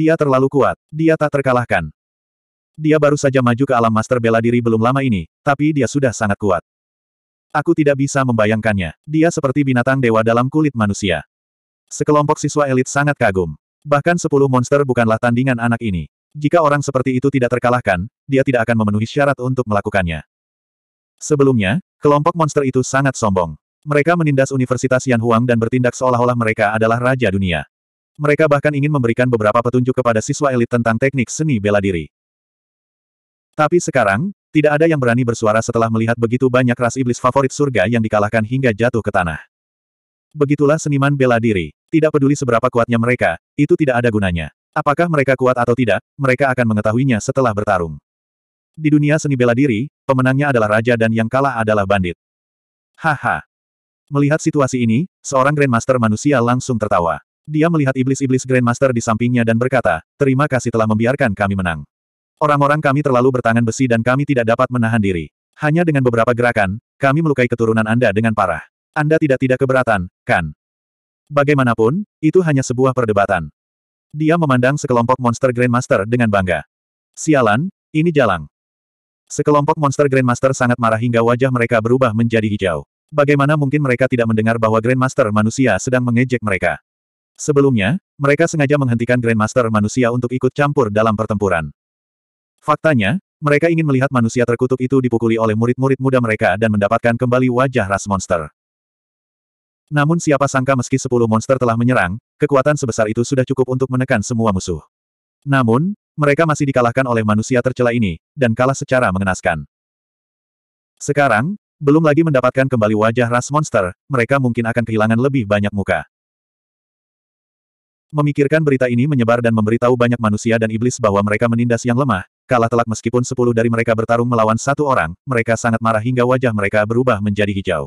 Dia terlalu kuat. Dia tak terkalahkan. Dia baru saja maju ke alam master bela diri belum lama ini, tapi dia sudah sangat kuat. Aku tidak bisa membayangkannya. Dia seperti binatang dewa dalam kulit manusia. Sekelompok siswa elit sangat kagum. Bahkan sepuluh monster bukanlah tandingan anak ini. Jika orang seperti itu tidak terkalahkan, dia tidak akan memenuhi syarat untuk melakukannya. Sebelumnya, kelompok monster itu sangat sombong. Mereka menindas Universitas Yan Huang dan bertindak seolah-olah mereka adalah raja dunia. Mereka bahkan ingin memberikan beberapa petunjuk kepada siswa elit tentang teknik seni bela diri. Tapi sekarang, tidak ada yang berani bersuara setelah melihat begitu banyak ras iblis favorit surga yang dikalahkan hingga jatuh ke tanah. Begitulah seniman bela diri. Tidak peduli seberapa kuatnya mereka, itu tidak ada gunanya. Apakah mereka kuat atau tidak, mereka akan mengetahuinya setelah bertarung. Di dunia seni bela diri, pemenangnya adalah raja dan yang kalah adalah bandit. Haha. Melihat situasi ini, seorang Grandmaster manusia langsung tertawa. Dia melihat iblis-iblis Grandmaster di sampingnya dan berkata, terima kasih telah membiarkan kami menang. Orang-orang kami terlalu bertangan besi dan kami tidak dapat menahan diri. Hanya dengan beberapa gerakan, kami melukai keturunan Anda dengan parah. Anda tidak-tidak keberatan, kan? Bagaimanapun, itu hanya sebuah perdebatan. Dia memandang sekelompok monster Grandmaster dengan bangga. Sialan, ini jalang. Sekelompok monster Grandmaster sangat marah hingga wajah mereka berubah menjadi hijau. Bagaimana mungkin mereka tidak mendengar bahwa Grandmaster manusia sedang mengejek mereka? Sebelumnya, mereka sengaja menghentikan Grandmaster manusia untuk ikut campur dalam pertempuran. Faktanya, mereka ingin melihat manusia terkutuk itu dipukuli oleh murid-murid muda mereka dan mendapatkan kembali wajah ras monster. Namun siapa sangka meski sepuluh monster telah menyerang, kekuatan sebesar itu sudah cukup untuk menekan semua musuh. Namun, mereka masih dikalahkan oleh manusia tercela ini, dan kalah secara mengenaskan. Sekarang, belum lagi mendapatkan kembali wajah ras monster, mereka mungkin akan kehilangan lebih banyak muka. Memikirkan berita ini menyebar dan memberitahu banyak manusia dan iblis bahwa mereka menindas yang lemah, kalah telak meskipun sepuluh dari mereka bertarung melawan satu orang, mereka sangat marah hingga wajah mereka berubah menjadi hijau.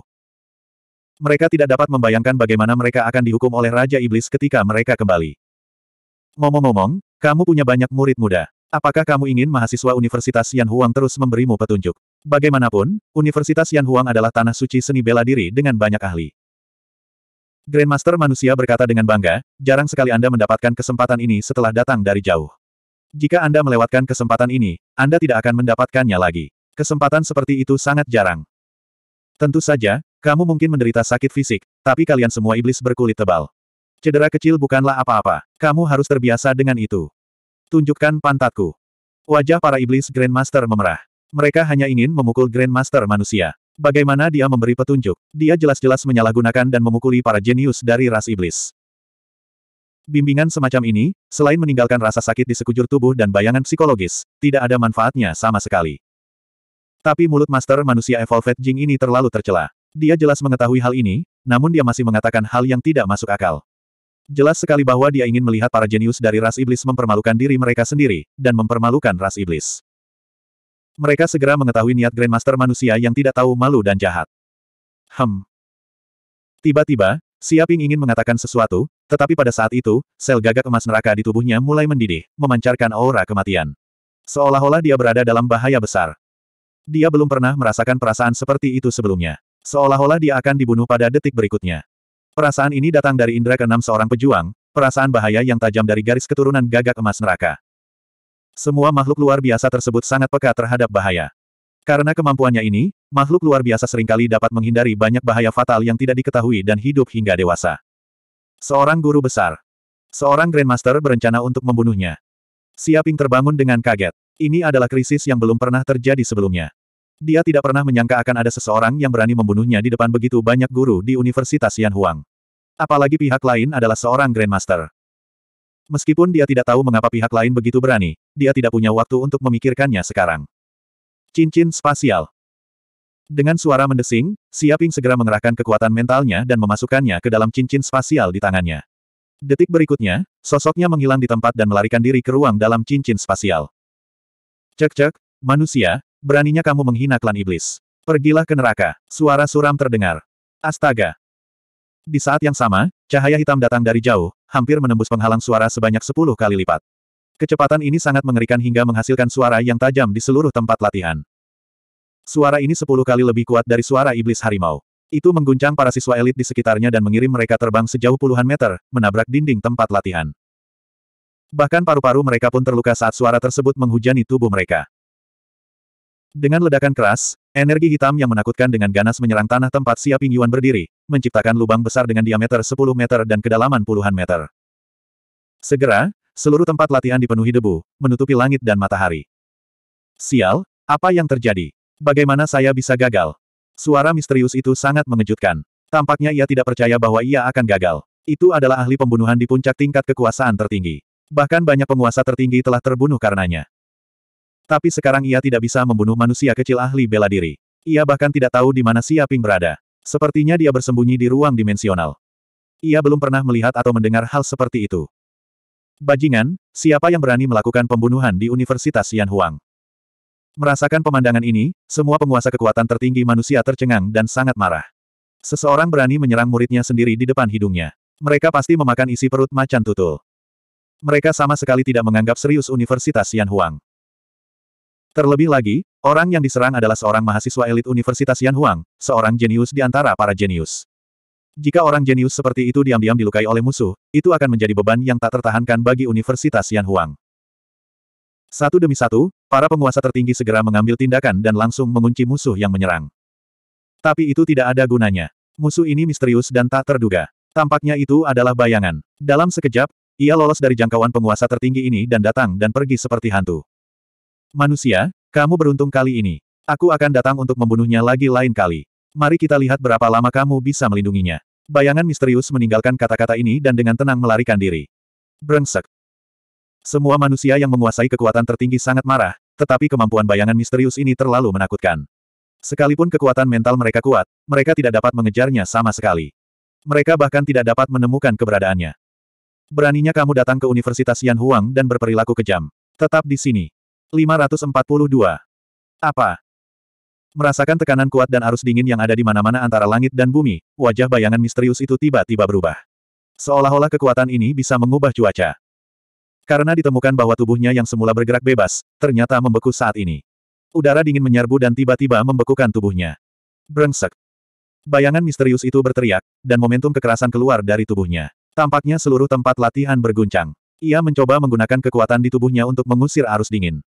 Mereka tidak dapat membayangkan bagaimana mereka akan dihukum oleh Raja Iblis ketika mereka kembali. Ngomong-ngomong, kamu punya banyak murid muda. Apakah kamu ingin mahasiswa Universitas Yan Huang terus memberimu petunjuk? Bagaimanapun, Universitas Yan Huang adalah tanah suci seni bela diri dengan banyak ahli. Grandmaster manusia berkata dengan bangga, jarang sekali Anda mendapatkan kesempatan ini setelah datang dari jauh. Jika Anda melewatkan kesempatan ini, Anda tidak akan mendapatkannya lagi. Kesempatan seperti itu sangat jarang. Tentu saja, kamu mungkin menderita sakit fisik, tapi kalian semua iblis berkulit tebal. Cedera kecil bukanlah apa-apa. Kamu harus terbiasa dengan itu. Tunjukkan pantatku. Wajah para iblis Grandmaster memerah. Mereka hanya ingin memukul Grandmaster manusia. Bagaimana dia memberi petunjuk? Dia jelas-jelas menyalahgunakan dan memukuli para jenius dari ras iblis. Bimbingan semacam ini, selain meninggalkan rasa sakit di sekujur tubuh dan bayangan psikologis, tidak ada manfaatnya sama sekali. Tapi mulut master manusia Evolved Jing ini terlalu tercela. Dia jelas mengetahui hal ini, namun dia masih mengatakan hal yang tidak masuk akal. Jelas sekali bahwa dia ingin melihat para jenius dari ras iblis mempermalukan diri mereka sendiri, dan mempermalukan ras iblis. Mereka segera mengetahui niat Grandmaster manusia yang tidak tahu malu dan jahat. Hem. Tiba-tiba, Siaping ingin mengatakan sesuatu, tetapi pada saat itu, sel gagak emas neraka di tubuhnya mulai mendidih, memancarkan aura kematian. Seolah-olah dia berada dalam bahaya besar. Dia belum pernah merasakan perasaan seperti itu sebelumnya. Seolah-olah dia akan dibunuh pada detik berikutnya. Perasaan ini datang dari indera keenam seorang pejuang, perasaan bahaya yang tajam dari garis keturunan gagak emas neraka. Semua makhluk luar biasa tersebut sangat peka terhadap bahaya. Karena kemampuannya ini, makhluk luar biasa seringkali dapat menghindari banyak bahaya fatal yang tidak diketahui dan hidup hingga dewasa. Seorang guru besar. Seorang Grandmaster berencana untuk membunuhnya. Siaping terbangun dengan kaget. Ini adalah krisis yang belum pernah terjadi sebelumnya. Dia tidak pernah menyangka akan ada seseorang yang berani membunuhnya di depan begitu banyak guru di Universitas Yan Huang. Apalagi pihak lain adalah seorang Grandmaster. Meskipun dia tidak tahu mengapa pihak lain begitu berani, dia tidak punya waktu untuk memikirkannya sekarang. Cincin spasial. Dengan suara mendesing, Siaping segera mengerahkan kekuatan mentalnya dan memasukkannya ke dalam cincin spasial di tangannya. Detik berikutnya, sosoknya menghilang di tempat dan melarikan diri ke ruang dalam cincin spasial. Cek-cek, manusia, beraninya kamu menghina klan iblis. Pergilah ke neraka, suara suram terdengar. Astaga. Di saat yang sama, cahaya hitam datang dari jauh, hampir menembus penghalang suara sebanyak sepuluh kali lipat. Kecepatan ini sangat mengerikan hingga menghasilkan suara yang tajam di seluruh tempat latihan. Suara ini sepuluh kali lebih kuat dari suara iblis harimau. Itu mengguncang para siswa elit di sekitarnya dan mengirim mereka terbang sejauh puluhan meter, menabrak dinding tempat latihan. Bahkan paru-paru mereka pun terluka saat suara tersebut menghujani tubuh mereka. Dengan ledakan keras, Energi hitam yang menakutkan dengan ganas menyerang tanah tempat siap Ping Yuan berdiri, menciptakan lubang besar dengan diameter 10 meter dan kedalaman puluhan meter. Segera, seluruh tempat latihan dipenuhi debu, menutupi langit dan matahari. Sial, apa yang terjadi? Bagaimana saya bisa gagal? Suara misterius itu sangat mengejutkan. Tampaknya ia tidak percaya bahwa ia akan gagal. Itu adalah ahli pembunuhan di puncak tingkat kekuasaan tertinggi. Bahkan banyak penguasa tertinggi telah terbunuh karenanya. Tapi sekarang ia tidak bisa membunuh manusia kecil ahli bela diri. Ia bahkan tidak tahu di mana Siaping berada. Sepertinya dia bersembunyi di ruang dimensional. Ia belum pernah melihat atau mendengar hal seperti itu. Bajingan, siapa yang berani melakukan pembunuhan di Universitas Yanhuang? Merasakan pemandangan ini, semua penguasa kekuatan tertinggi manusia tercengang dan sangat marah. Seseorang berani menyerang muridnya sendiri di depan hidungnya. Mereka pasti memakan isi perut macan tutul. Mereka sama sekali tidak menganggap serius Universitas Yanhuang. Terlebih lagi, orang yang diserang adalah seorang mahasiswa elit Universitas Yanhuang, seorang jenius di antara para jenius. Jika orang jenius seperti itu diam-diam dilukai oleh musuh, itu akan menjadi beban yang tak tertahankan bagi Universitas Yanhuang. Satu demi satu, para penguasa tertinggi segera mengambil tindakan dan langsung mengunci musuh yang menyerang. Tapi itu tidak ada gunanya. Musuh ini misterius dan tak terduga. Tampaknya itu adalah bayangan. Dalam sekejap, ia lolos dari jangkauan penguasa tertinggi ini dan datang dan pergi seperti hantu. Manusia, kamu beruntung kali ini. Aku akan datang untuk membunuhnya lagi lain kali. Mari kita lihat berapa lama kamu bisa melindunginya. Bayangan misterius meninggalkan kata-kata ini dan dengan tenang melarikan diri. Brengsek. Semua manusia yang menguasai kekuatan tertinggi sangat marah, tetapi kemampuan bayangan misterius ini terlalu menakutkan. Sekalipun kekuatan mental mereka kuat, mereka tidak dapat mengejarnya sama sekali. Mereka bahkan tidak dapat menemukan keberadaannya. Beraninya kamu datang ke Universitas Yan Huang dan berperilaku kejam. Tetap di sini. 542. Apa? Merasakan tekanan kuat dan arus dingin yang ada di mana-mana antara langit dan bumi, wajah bayangan misterius itu tiba-tiba berubah. Seolah-olah kekuatan ini bisa mengubah cuaca. Karena ditemukan bahwa tubuhnya yang semula bergerak bebas, ternyata membeku saat ini. Udara dingin menyerbu dan tiba-tiba membekukan tubuhnya. Brengsek. Bayangan misterius itu berteriak, dan momentum kekerasan keluar dari tubuhnya. Tampaknya seluruh tempat latihan berguncang. Ia mencoba menggunakan kekuatan di tubuhnya untuk mengusir arus dingin.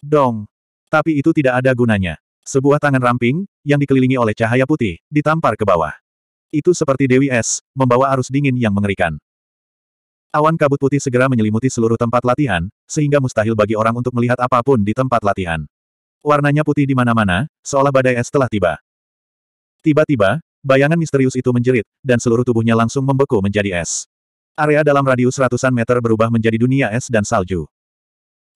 Dong! Tapi itu tidak ada gunanya. Sebuah tangan ramping, yang dikelilingi oleh cahaya putih, ditampar ke bawah. Itu seperti Dewi Es, membawa arus dingin yang mengerikan. Awan kabut putih segera menyelimuti seluruh tempat latihan, sehingga mustahil bagi orang untuk melihat apapun di tempat latihan. Warnanya putih di mana-mana, seolah badai es telah tiba. Tiba-tiba, bayangan misterius itu menjerit, dan seluruh tubuhnya langsung membeku menjadi es. Area dalam radius ratusan meter berubah menjadi dunia es dan salju.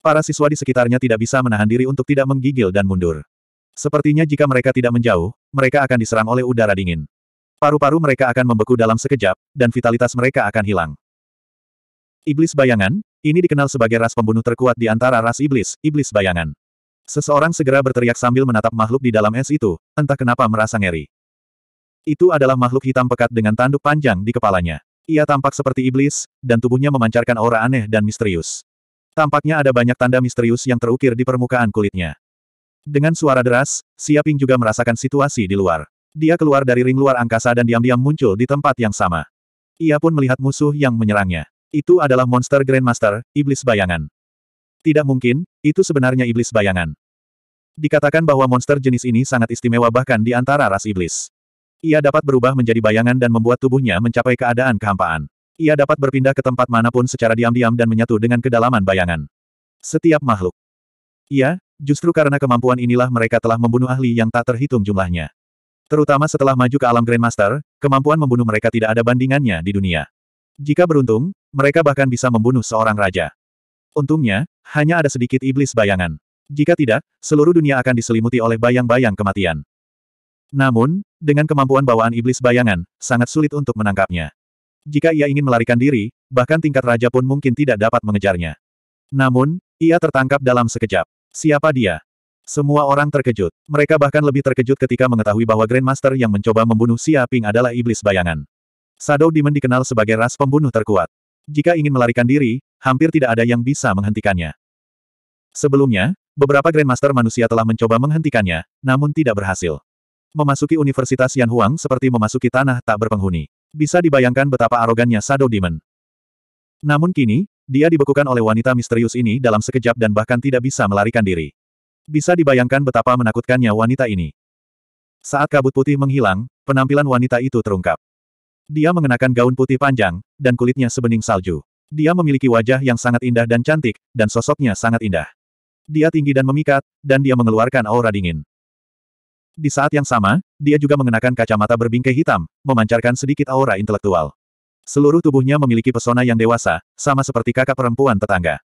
Para siswa di sekitarnya tidak bisa menahan diri untuk tidak menggigil dan mundur. Sepertinya jika mereka tidak menjauh, mereka akan diserang oleh udara dingin. Paru-paru mereka akan membeku dalam sekejap, dan vitalitas mereka akan hilang. Iblis bayangan, ini dikenal sebagai ras pembunuh terkuat di antara ras iblis, iblis bayangan. Seseorang segera berteriak sambil menatap makhluk di dalam es itu, entah kenapa merasa ngeri. Itu adalah makhluk hitam pekat dengan tanduk panjang di kepalanya. Ia tampak seperti iblis, dan tubuhnya memancarkan aura aneh dan misterius. Tampaknya ada banyak tanda misterius yang terukir di permukaan kulitnya. Dengan suara deras, Siaping juga merasakan situasi di luar. Dia keluar dari ring luar angkasa dan diam-diam muncul di tempat yang sama. Ia pun melihat musuh yang menyerangnya. Itu adalah monster Grandmaster, Iblis Bayangan. Tidak mungkin, itu sebenarnya Iblis Bayangan. Dikatakan bahwa monster jenis ini sangat istimewa bahkan di antara ras iblis. Ia dapat berubah menjadi bayangan dan membuat tubuhnya mencapai keadaan kehampaan. Ia dapat berpindah ke tempat manapun secara diam-diam dan menyatu dengan kedalaman bayangan. Setiap makhluk. ia justru karena kemampuan inilah mereka telah membunuh ahli yang tak terhitung jumlahnya. Terutama setelah maju ke alam Grandmaster, kemampuan membunuh mereka tidak ada bandingannya di dunia. Jika beruntung, mereka bahkan bisa membunuh seorang raja. Untungnya, hanya ada sedikit iblis bayangan. Jika tidak, seluruh dunia akan diselimuti oleh bayang-bayang kematian. Namun, dengan kemampuan bawaan iblis bayangan, sangat sulit untuk menangkapnya jika ia ingin melarikan diri, bahkan tingkat raja pun mungkin tidak dapat mengejarnya. Namun, ia tertangkap dalam sekejap. Siapa dia? Semua orang terkejut. Mereka bahkan lebih terkejut ketika mengetahui bahwa Grandmaster yang mencoba membunuh Xia Ping adalah iblis bayangan. Shadow Demon dikenal sebagai ras pembunuh terkuat. Jika ingin melarikan diri, hampir tidak ada yang bisa menghentikannya. Sebelumnya, beberapa Grandmaster manusia telah mencoba menghentikannya, namun tidak berhasil. Memasuki Universitas Yan Huang seperti memasuki tanah tak berpenghuni. Bisa dibayangkan betapa arogannya Shadow Demon. Namun kini, dia dibekukan oleh wanita misterius ini dalam sekejap dan bahkan tidak bisa melarikan diri. Bisa dibayangkan betapa menakutkannya wanita ini. Saat kabut putih menghilang, penampilan wanita itu terungkap. Dia mengenakan gaun putih panjang, dan kulitnya sebening salju. Dia memiliki wajah yang sangat indah dan cantik, dan sosoknya sangat indah. Dia tinggi dan memikat, dan dia mengeluarkan aura dingin. Di saat yang sama, dia juga mengenakan kacamata berbingkai hitam, memancarkan sedikit aura intelektual. Seluruh tubuhnya memiliki pesona yang dewasa, sama seperti kakak perempuan tetangga.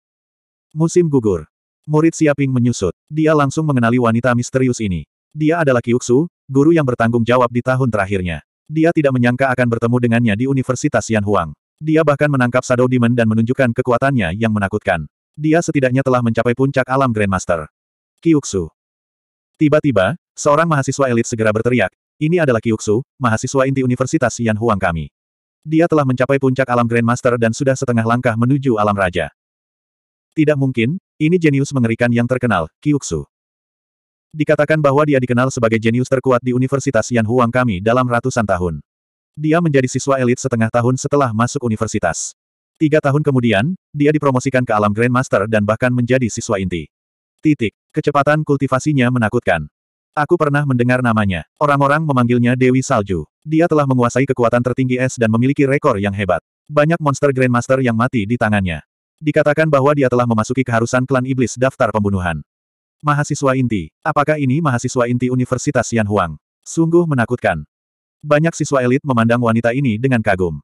Musim gugur. Murid Siaping menyusut. Dia langsung mengenali wanita misterius ini. Dia adalah Kyuksu, guru yang bertanggung jawab di tahun terakhirnya. Dia tidak menyangka akan bertemu dengannya di Universitas Yanhuang. Dia bahkan menangkap Shadow Demon dan menunjukkan kekuatannya yang menakutkan. Dia setidaknya telah mencapai puncak alam Grandmaster. Kyuksu. Tiba-tiba, seorang mahasiswa elit segera berteriak, ini adalah Kyuksu, mahasiswa inti Universitas Yan Huang kami. Dia telah mencapai puncak alam Grandmaster dan sudah setengah langkah menuju alam Raja. Tidak mungkin, ini jenius mengerikan yang terkenal, Kyuksu. Dikatakan bahwa dia dikenal sebagai jenius terkuat di Universitas Yan Huang kami dalam ratusan tahun. Dia menjadi siswa elit setengah tahun setelah masuk universitas. Tiga tahun kemudian, dia dipromosikan ke alam Grandmaster dan bahkan menjadi siswa inti. Titik. Kecepatan kultivasinya menakutkan. Aku pernah mendengar namanya. Orang-orang memanggilnya Dewi Salju. Dia telah menguasai kekuatan tertinggi es dan memiliki rekor yang hebat. Banyak monster Grandmaster yang mati di tangannya. Dikatakan bahwa dia telah memasuki keharusan klan iblis daftar pembunuhan. Mahasiswa inti. Apakah ini mahasiswa inti Universitas Yan Huang? Sungguh menakutkan. Banyak siswa elit memandang wanita ini dengan kagum.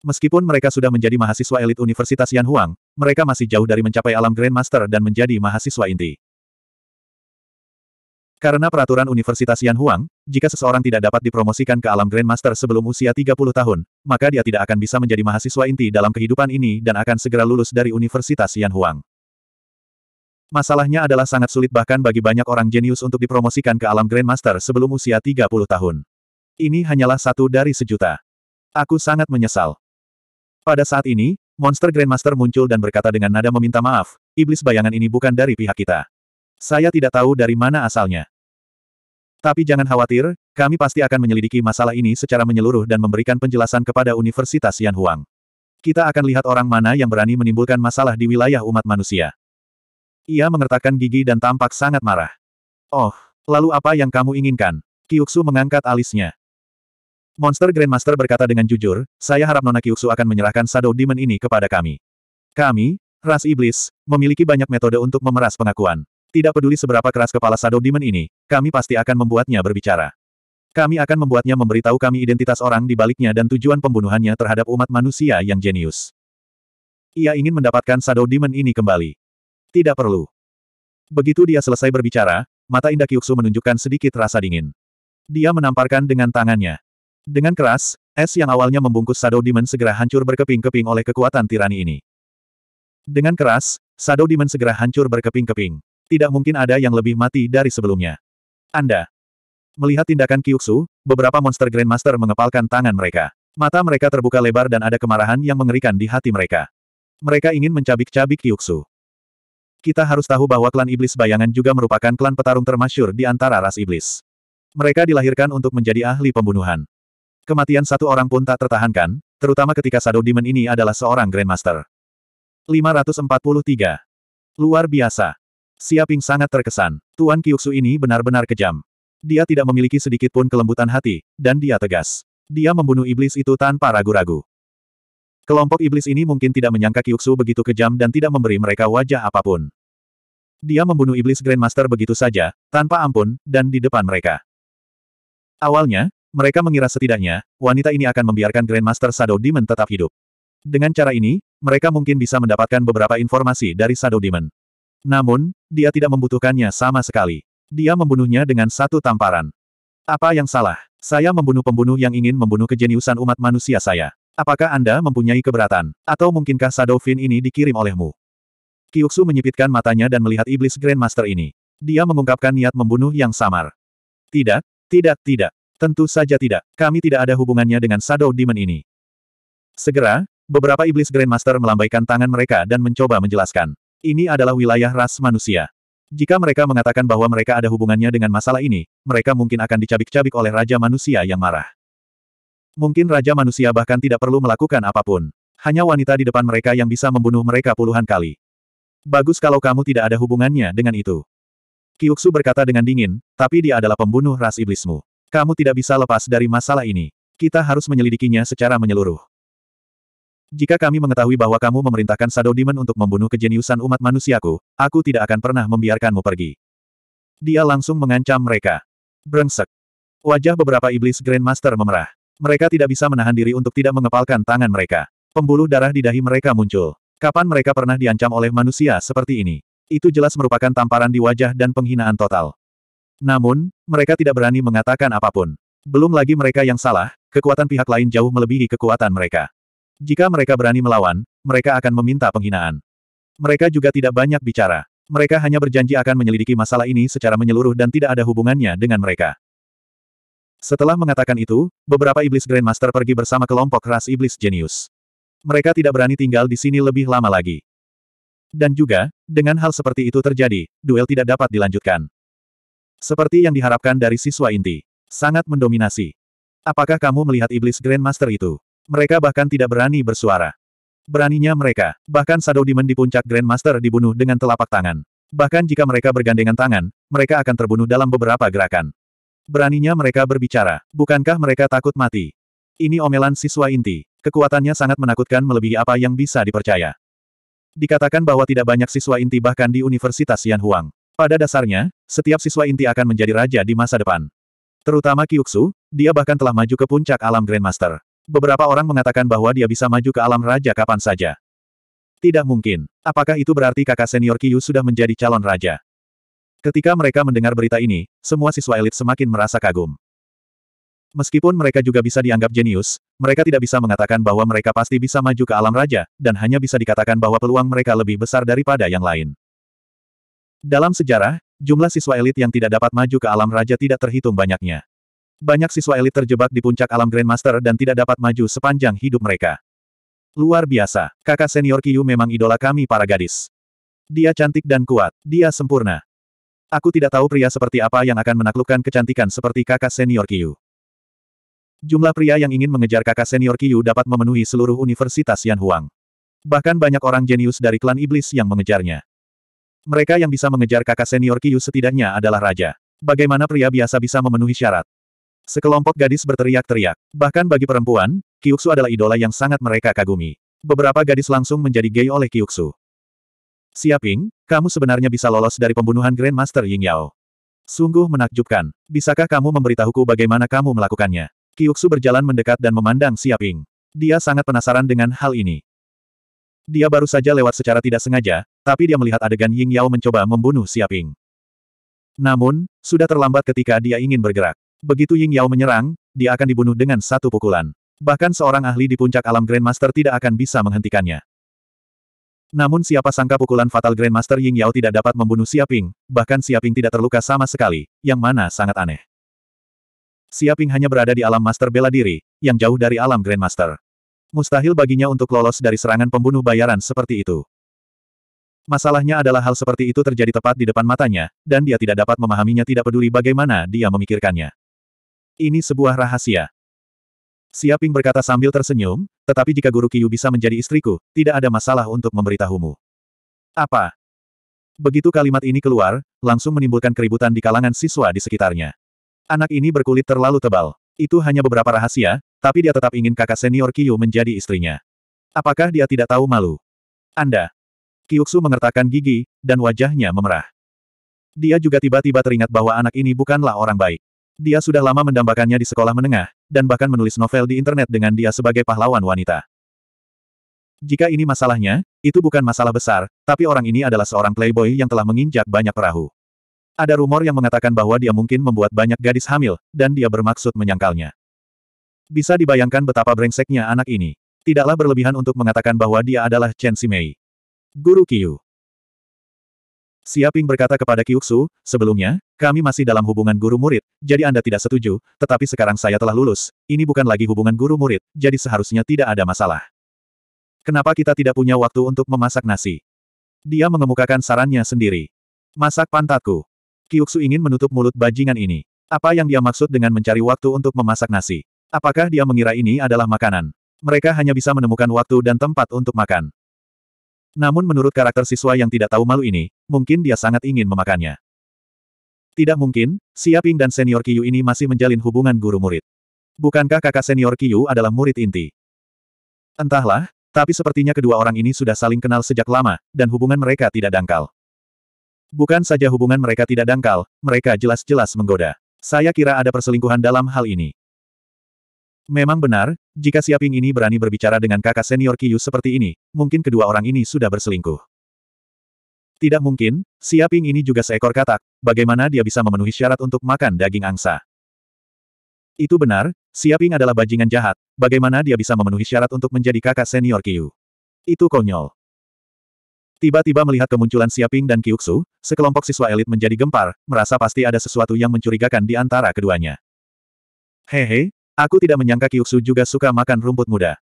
Meskipun mereka sudah menjadi mahasiswa elit Universitas Yan Huang, mereka masih jauh dari mencapai alam Grandmaster dan menjadi mahasiswa inti. Karena peraturan Universitas Yan Huang, jika seseorang tidak dapat dipromosikan ke alam Grandmaster sebelum usia 30 tahun, maka dia tidak akan bisa menjadi mahasiswa inti dalam kehidupan ini dan akan segera lulus dari Universitas Yan Huang. Masalahnya adalah sangat sulit bahkan bagi banyak orang jenius untuk dipromosikan ke alam Grandmaster sebelum usia 30 tahun. Ini hanyalah satu dari sejuta. Aku sangat menyesal. Pada saat ini, monster Grandmaster muncul dan berkata dengan nada meminta maaf, iblis bayangan ini bukan dari pihak kita. Saya tidak tahu dari mana asalnya. Tapi jangan khawatir, kami pasti akan menyelidiki masalah ini secara menyeluruh dan memberikan penjelasan kepada Universitas Yanhuang. Kita akan lihat orang mana yang berani menimbulkan masalah di wilayah umat manusia. Ia mengertakkan gigi dan tampak sangat marah. Oh, lalu apa yang kamu inginkan? Kyuksu mengangkat alisnya. Monster Grandmaster berkata dengan jujur, saya harap Nona Kyuksu akan menyerahkan Shadow Demon ini kepada kami. Kami, ras iblis, memiliki banyak metode untuk memeras pengakuan. Tidak peduli seberapa keras kepala Shadow Demon ini, kami pasti akan membuatnya berbicara. Kami akan membuatnya memberitahu kami identitas orang di baliknya dan tujuan pembunuhannya terhadap umat manusia yang jenius. Ia ingin mendapatkan Shadow Demon ini kembali. Tidak perlu. Begitu dia selesai berbicara, mata indah Kyuksu menunjukkan sedikit rasa dingin. Dia menamparkan dengan tangannya. Dengan keras, es yang awalnya membungkus Shadow Demon segera hancur berkeping-keping oleh kekuatan tirani ini. Dengan keras, Shadow Demon segera hancur berkeping-keping. Tidak mungkin ada yang lebih mati dari sebelumnya. Anda. Melihat tindakan Kyuksu, beberapa monster Grandmaster mengepalkan tangan mereka. Mata mereka terbuka lebar dan ada kemarahan yang mengerikan di hati mereka. Mereka ingin mencabik-cabik Kyuksu. Kita harus tahu bahwa klan iblis bayangan juga merupakan klan petarung termasyur di antara ras iblis. Mereka dilahirkan untuk menjadi ahli pembunuhan. Kematian satu orang pun tak tertahankan, terutama ketika Shadow Demon ini adalah seorang Grandmaster. 543. Luar biasa. Siaping sangat terkesan. Tuan Kyuksu ini benar-benar kejam. Dia tidak memiliki sedikit pun kelembutan hati, dan dia tegas. Dia membunuh iblis itu tanpa ragu-ragu. Kelompok iblis ini mungkin tidak menyangka Kyuksu begitu kejam dan tidak memberi mereka wajah apapun. Dia membunuh iblis Grandmaster begitu saja, tanpa ampun, dan di depan mereka. Awalnya, mereka mengira setidaknya, wanita ini akan membiarkan Grandmaster Shadow Demon tetap hidup. Dengan cara ini, mereka mungkin bisa mendapatkan beberapa informasi dari Shadow Demon. Namun, dia tidak membutuhkannya sama sekali. Dia membunuhnya dengan satu tamparan. Apa yang salah? Saya membunuh pembunuh yang ingin membunuh kejeniusan umat manusia saya. Apakah Anda mempunyai keberatan? Atau mungkinkah Shadow Fin ini dikirim olehmu? Kyuksu menyipitkan matanya dan melihat iblis Grandmaster ini. Dia mengungkapkan niat membunuh yang samar. Tidak, tidak, tidak. Tentu saja tidak. Kami tidak ada hubungannya dengan Shadow Demon ini. Segera, beberapa iblis Grandmaster melambaikan tangan mereka dan mencoba menjelaskan. Ini adalah wilayah ras manusia. Jika mereka mengatakan bahwa mereka ada hubungannya dengan masalah ini, mereka mungkin akan dicabik-cabik oleh Raja Manusia yang marah. Mungkin Raja Manusia bahkan tidak perlu melakukan apapun. Hanya wanita di depan mereka yang bisa membunuh mereka puluhan kali. Bagus kalau kamu tidak ada hubungannya dengan itu. Kyuksu berkata dengan dingin, tapi dia adalah pembunuh ras iblismu. Kamu tidak bisa lepas dari masalah ini. Kita harus menyelidikinya secara menyeluruh. Jika kami mengetahui bahwa kamu memerintahkan Shadow Demon untuk membunuh kejeniusan umat manusiaku, aku tidak akan pernah membiarkanmu pergi. Dia langsung mengancam mereka. Brengsek. Wajah beberapa iblis Grandmaster memerah. Mereka tidak bisa menahan diri untuk tidak mengepalkan tangan mereka. Pembuluh darah di dahi mereka muncul. Kapan mereka pernah diancam oleh manusia seperti ini? Itu jelas merupakan tamparan di wajah dan penghinaan total. Namun, mereka tidak berani mengatakan apapun. Belum lagi mereka yang salah, kekuatan pihak lain jauh melebihi kekuatan mereka. Jika mereka berani melawan, mereka akan meminta penghinaan. Mereka juga tidak banyak bicara. Mereka hanya berjanji akan menyelidiki masalah ini secara menyeluruh dan tidak ada hubungannya dengan mereka. Setelah mengatakan itu, beberapa iblis Grandmaster pergi bersama kelompok ras iblis jenius. Mereka tidak berani tinggal di sini lebih lama lagi. Dan juga, dengan hal seperti itu terjadi, duel tidak dapat dilanjutkan. Seperti yang diharapkan dari siswa inti. Sangat mendominasi. Apakah kamu melihat iblis Grandmaster itu? Mereka bahkan tidak berani bersuara. Beraninya mereka, bahkan Shadow Demon di puncak Grandmaster dibunuh dengan telapak tangan. Bahkan jika mereka bergandengan tangan, mereka akan terbunuh dalam beberapa gerakan. Beraninya mereka berbicara, bukankah mereka takut mati? Ini omelan siswa inti. Kekuatannya sangat menakutkan melebihi apa yang bisa dipercaya. Dikatakan bahwa tidak banyak siswa inti bahkan di Universitas Yan Huang. Pada dasarnya, setiap siswa inti akan menjadi raja di masa depan. Terutama Kyuksu, dia bahkan telah maju ke puncak alam Grandmaster. Beberapa orang mengatakan bahwa dia bisa maju ke alam raja kapan saja. Tidak mungkin. Apakah itu berarti kakak senior Kiyu sudah menjadi calon raja? Ketika mereka mendengar berita ini, semua siswa elit semakin merasa kagum. Meskipun mereka juga bisa dianggap jenius, mereka tidak bisa mengatakan bahwa mereka pasti bisa maju ke alam raja, dan hanya bisa dikatakan bahwa peluang mereka lebih besar daripada yang lain. Dalam sejarah, jumlah siswa elit yang tidak dapat maju ke alam raja tidak terhitung banyaknya. Banyak siswa elit terjebak di puncak alam Grandmaster dan tidak dapat maju sepanjang hidup mereka. Luar biasa, kakak senior Kiyu memang idola kami para gadis. Dia cantik dan kuat, dia sempurna. Aku tidak tahu pria seperti apa yang akan menaklukkan kecantikan seperti kakak senior Kiyu. Jumlah pria yang ingin mengejar kakak senior Kiyu dapat memenuhi seluruh universitas Yan Huang. Bahkan banyak orang jenius dari klan iblis yang mengejarnya. Mereka yang bisa mengejar kakak senior Kiyu setidaknya adalah raja. Bagaimana pria biasa bisa memenuhi syarat? Sekelompok gadis berteriak-teriak. Bahkan bagi perempuan, Kyuksu adalah idola yang sangat mereka kagumi. Beberapa gadis langsung menjadi gay oleh Kyuksu. Siaping, kamu sebenarnya bisa lolos dari pembunuhan Grandmaster Ying Yao. Sungguh menakjubkan. Bisakah kamu memberitahuku bagaimana kamu melakukannya? Kyuksu berjalan mendekat dan memandang Siaping. Dia sangat penasaran dengan hal ini. Dia baru saja lewat secara tidak sengaja, tapi dia melihat adegan Ying Yao mencoba membunuh Siaping. Namun, sudah terlambat ketika dia ingin bergerak. Begitu Ying Yao menyerang, dia akan dibunuh dengan satu pukulan. Bahkan seorang ahli di puncak alam Grandmaster tidak akan bisa menghentikannya. Namun siapa sangka pukulan fatal Grandmaster Ying Yao tidak dapat membunuh Siaping, bahkan Siaping tidak terluka sama sekali, yang mana sangat aneh. Siaping hanya berada di alam Master Bela Diri, yang jauh dari alam Grandmaster. Mustahil baginya untuk lolos dari serangan pembunuh bayaran seperti itu. Masalahnya adalah hal seperti itu terjadi tepat di depan matanya, dan dia tidak dapat memahaminya tidak peduli bagaimana dia memikirkannya. Ini sebuah rahasia. Siaping berkata sambil tersenyum, tetapi jika Guru Kiyu bisa menjadi istriku, tidak ada masalah untuk memberitahumu. Apa? Begitu kalimat ini keluar, langsung menimbulkan keributan di kalangan siswa di sekitarnya. Anak ini berkulit terlalu tebal. Itu hanya beberapa rahasia, tapi dia tetap ingin kakak senior Kiyu menjadi istrinya. Apakah dia tidak tahu malu? Anda. Kyuksu mengertakkan gigi, dan wajahnya memerah. Dia juga tiba-tiba teringat bahwa anak ini bukanlah orang baik. Dia sudah lama mendambakannya di sekolah menengah, dan bahkan menulis novel di internet dengan dia sebagai pahlawan wanita. Jika ini masalahnya, itu bukan masalah besar, tapi orang ini adalah seorang playboy yang telah menginjak banyak perahu. Ada rumor yang mengatakan bahwa dia mungkin membuat banyak gadis hamil, dan dia bermaksud menyangkalnya. Bisa dibayangkan betapa brengseknya anak ini. Tidaklah berlebihan untuk mengatakan bahwa dia adalah Chen Simei. Guru Qiu. Siaping berkata kepada Kyuksu, sebelumnya, kami masih dalam hubungan guru murid, jadi Anda tidak setuju, tetapi sekarang saya telah lulus, ini bukan lagi hubungan guru murid, jadi seharusnya tidak ada masalah. Kenapa kita tidak punya waktu untuk memasak nasi? Dia mengemukakan sarannya sendiri. Masak pantatku. Kyuksu ingin menutup mulut bajingan ini. Apa yang dia maksud dengan mencari waktu untuk memasak nasi? Apakah dia mengira ini adalah makanan? Mereka hanya bisa menemukan waktu dan tempat untuk makan. Namun menurut karakter siswa yang tidak tahu malu ini, mungkin dia sangat ingin memakannya. Tidak mungkin, Siaping dan senior Kiyu ini masih menjalin hubungan guru-murid. Bukankah kakak senior Kiyu adalah murid inti? Entahlah, tapi sepertinya kedua orang ini sudah saling kenal sejak lama, dan hubungan mereka tidak dangkal. Bukan saja hubungan mereka tidak dangkal, mereka jelas-jelas menggoda. Saya kira ada perselingkuhan dalam hal ini. Memang benar, jika Siaping ini berani berbicara dengan kakak senior Kiyu seperti ini, mungkin kedua orang ini sudah berselingkuh. Tidak mungkin, Siaping ini juga seekor katak, bagaimana dia bisa memenuhi syarat untuk makan daging angsa? Itu benar, Siaping adalah bajingan jahat, bagaimana dia bisa memenuhi syarat untuk menjadi kakak senior Kiyu? Itu konyol. Tiba-tiba melihat kemunculan Siaping dan Kiuksu, sekelompok siswa elit menjadi gempar, merasa pasti ada sesuatu yang mencurigakan di antara keduanya. Hehe, aku tidak menyangka Kiuksu juga suka makan rumput muda.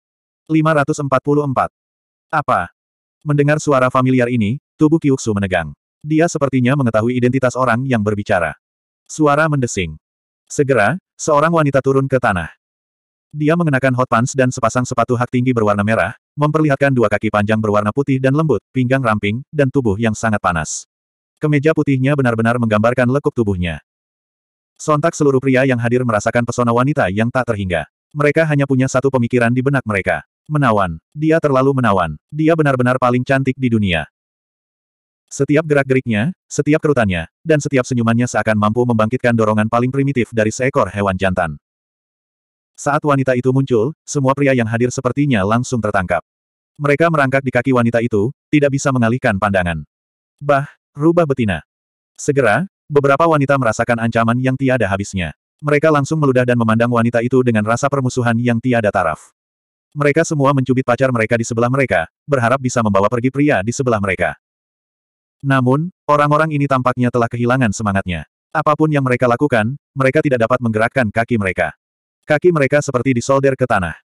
544. Apa? Mendengar suara familiar ini, tubuh Kiuksu menegang. Dia sepertinya mengetahui identitas orang yang berbicara. Suara mendesing. Segera, seorang wanita turun ke tanah. Dia mengenakan hot pants dan sepasang sepatu hak tinggi berwarna merah, memperlihatkan dua kaki panjang berwarna putih dan lembut, pinggang ramping, dan tubuh yang sangat panas. Kemeja putihnya benar-benar menggambarkan lekuk tubuhnya. Sontak seluruh pria yang hadir merasakan pesona wanita yang tak terhingga. Mereka hanya punya satu pemikiran di benak mereka. Menawan. Dia terlalu menawan. Dia benar-benar paling cantik di dunia. Setiap gerak-geriknya, setiap kerutannya, dan setiap senyumannya seakan mampu membangkitkan dorongan paling primitif dari seekor hewan jantan. Saat wanita itu muncul, semua pria yang hadir sepertinya langsung tertangkap. Mereka merangkak di kaki wanita itu, tidak bisa mengalihkan pandangan. Bah, rubah betina. Segera, beberapa wanita merasakan ancaman yang tiada habisnya. Mereka langsung meludah dan memandang wanita itu dengan rasa permusuhan yang tiada taraf. Mereka semua mencubit pacar mereka di sebelah mereka, berharap bisa membawa pergi pria di sebelah mereka. Namun, orang-orang ini tampaknya telah kehilangan semangatnya. Apapun yang mereka lakukan, mereka tidak dapat menggerakkan kaki mereka. Kaki mereka seperti disolder ke tanah.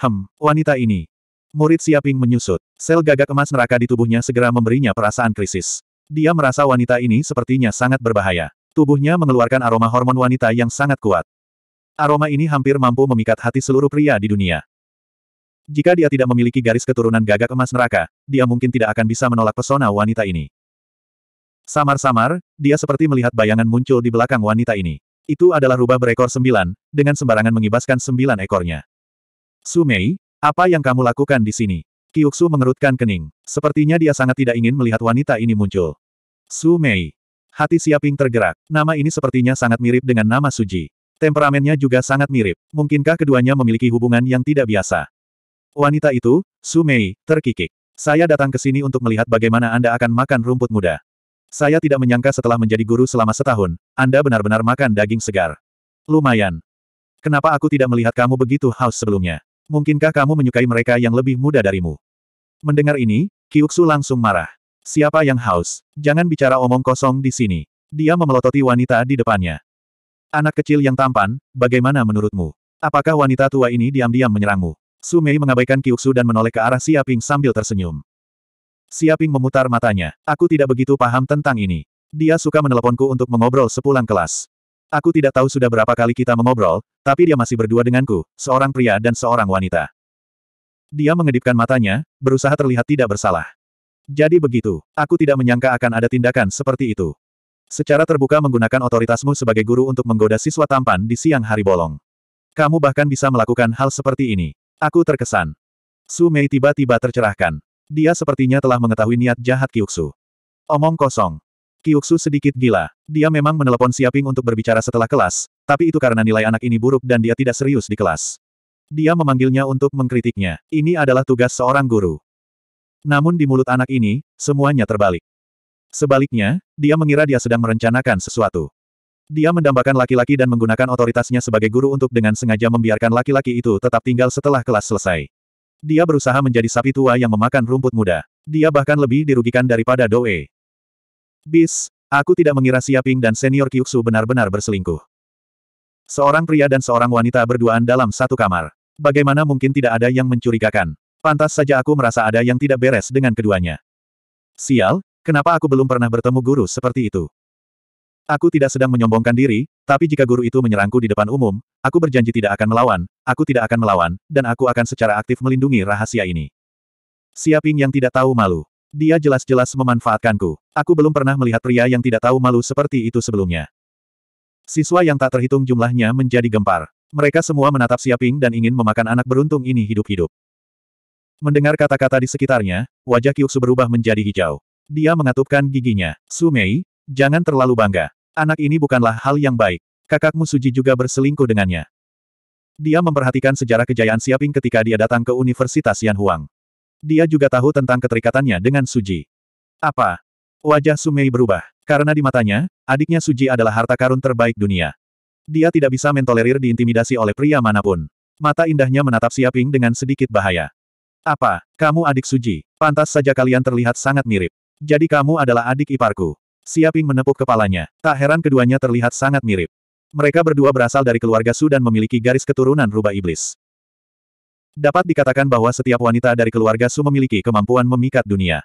Hem, wanita ini. Murid Siaping menyusut. Sel gagak emas neraka di tubuhnya segera memberinya perasaan krisis. Dia merasa wanita ini sepertinya sangat berbahaya. Tubuhnya mengeluarkan aroma hormon wanita yang sangat kuat. Aroma ini hampir mampu memikat hati seluruh pria di dunia. Jika dia tidak memiliki garis keturunan gagak emas neraka, dia mungkin tidak akan bisa menolak pesona wanita ini. Samar-samar, dia seperti melihat bayangan muncul di belakang wanita ini. Itu adalah rubah berekor sembilan, dengan sembarangan mengibaskan sembilan ekornya. Sumei, apa yang kamu lakukan di sini? Kyuksu mengerutkan kening. Sepertinya dia sangat tidak ingin melihat wanita ini muncul. Sumei. Hati Siaping tergerak. Nama ini sepertinya sangat mirip dengan nama Suji. Temperamennya juga sangat mirip. Mungkinkah keduanya memiliki hubungan yang tidak biasa? Wanita itu, Sumei, terkikik. Saya datang ke sini untuk melihat bagaimana Anda akan makan rumput muda. Saya tidak menyangka setelah menjadi guru selama setahun, Anda benar-benar makan daging segar. Lumayan. Kenapa aku tidak melihat kamu begitu haus sebelumnya? Mungkinkah kamu menyukai mereka yang lebih muda darimu? Mendengar ini, Kyuksu langsung marah. Siapa yang haus? Jangan bicara omong kosong di sini. Dia memelototi wanita di depannya. Anak kecil yang tampan, bagaimana menurutmu? Apakah wanita tua ini diam-diam menyerangmu? Sumei mengabaikan Kyuksu dan menoleh ke arah Siaping sambil tersenyum. Siaping memutar matanya. Aku tidak begitu paham tentang ini. Dia suka meneleponku untuk mengobrol sepulang kelas. Aku tidak tahu sudah berapa kali kita mengobrol, tapi dia masih berdua denganku, seorang pria dan seorang wanita. Dia mengedipkan matanya, berusaha terlihat tidak bersalah. Jadi begitu, aku tidak menyangka akan ada tindakan seperti itu. Secara terbuka menggunakan otoritasmu sebagai guru untuk menggoda siswa tampan di siang hari bolong. Kamu bahkan bisa melakukan hal seperti ini. Aku terkesan. Su Mei tiba-tiba tercerahkan. Dia sepertinya telah mengetahui niat jahat Kyuksu. Omong kosong. Kyuksu sedikit gila. Dia memang menelepon Siaping untuk berbicara setelah kelas, tapi itu karena nilai anak ini buruk dan dia tidak serius di kelas. Dia memanggilnya untuk mengkritiknya. Ini adalah tugas seorang guru. Namun di mulut anak ini, semuanya terbalik. Sebaliknya, dia mengira dia sedang merencanakan sesuatu. Dia mendambakan laki-laki dan menggunakan otoritasnya sebagai guru untuk dengan sengaja membiarkan laki-laki itu tetap tinggal setelah kelas selesai. Dia berusaha menjadi sapi tua yang memakan rumput muda. Dia bahkan lebih dirugikan daripada Doe. Bis, aku tidak mengira Siaping dan senior Kyuksu benar-benar berselingkuh. Seorang pria dan seorang wanita berduaan dalam satu kamar. Bagaimana mungkin tidak ada yang mencurigakan? Pantas saja aku merasa ada yang tidak beres dengan keduanya. Sial, kenapa aku belum pernah bertemu guru seperti itu? Aku tidak sedang menyombongkan diri, tapi jika guru itu menyerangku di depan umum, aku berjanji tidak akan melawan, aku tidak akan melawan, dan aku akan secara aktif melindungi rahasia ini. Siaping yang tidak tahu malu. Dia jelas-jelas memanfaatkanku. Aku belum pernah melihat pria yang tidak tahu malu seperti itu sebelumnya. Siswa yang tak terhitung jumlahnya menjadi gempar. Mereka semua menatap Siaping dan ingin memakan anak beruntung ini hidup-hidup. Mendengar kata-kata di sekitarnya, wajah Kyuksu berubah menjadi hijau. Dia mengatupkan giginya. Sumei, Jangan terlalu bangga. Anak ini bukanlah hal yang baik. Kakakmu Suji juga berselingkuh dengannya. Dia memperhatikan sejarah kejayaan Siaping ketika dia datang ke Universitas Yanhuang. Dia juga tahu tentang keterikatannya dengan Suji. Apa? Wajah Sumei berubah. Karena di matanya, adiknya Suji adalah harta karun terbaik dunia. Dia tidak bisa mentolerir diintimidasi oleh pria manapun. Mata indahnya menatap Siaping dengan sedikit bahaya. Apa, kamu adik Suji? Pantas saja kalian terlihat sangat mirip. Jadi kamu adalah adik iparku. Siaping menepuk kepalanya. Tak heran keduanya terlihat sangat mirip. Mereka berdua berasal dari keluarga Su dan memiliki garis keturunan rubah iblis. Dapat dikatakan bahwa setiap wanita dari keluarga Su memiliki kemampuan memikat dunia.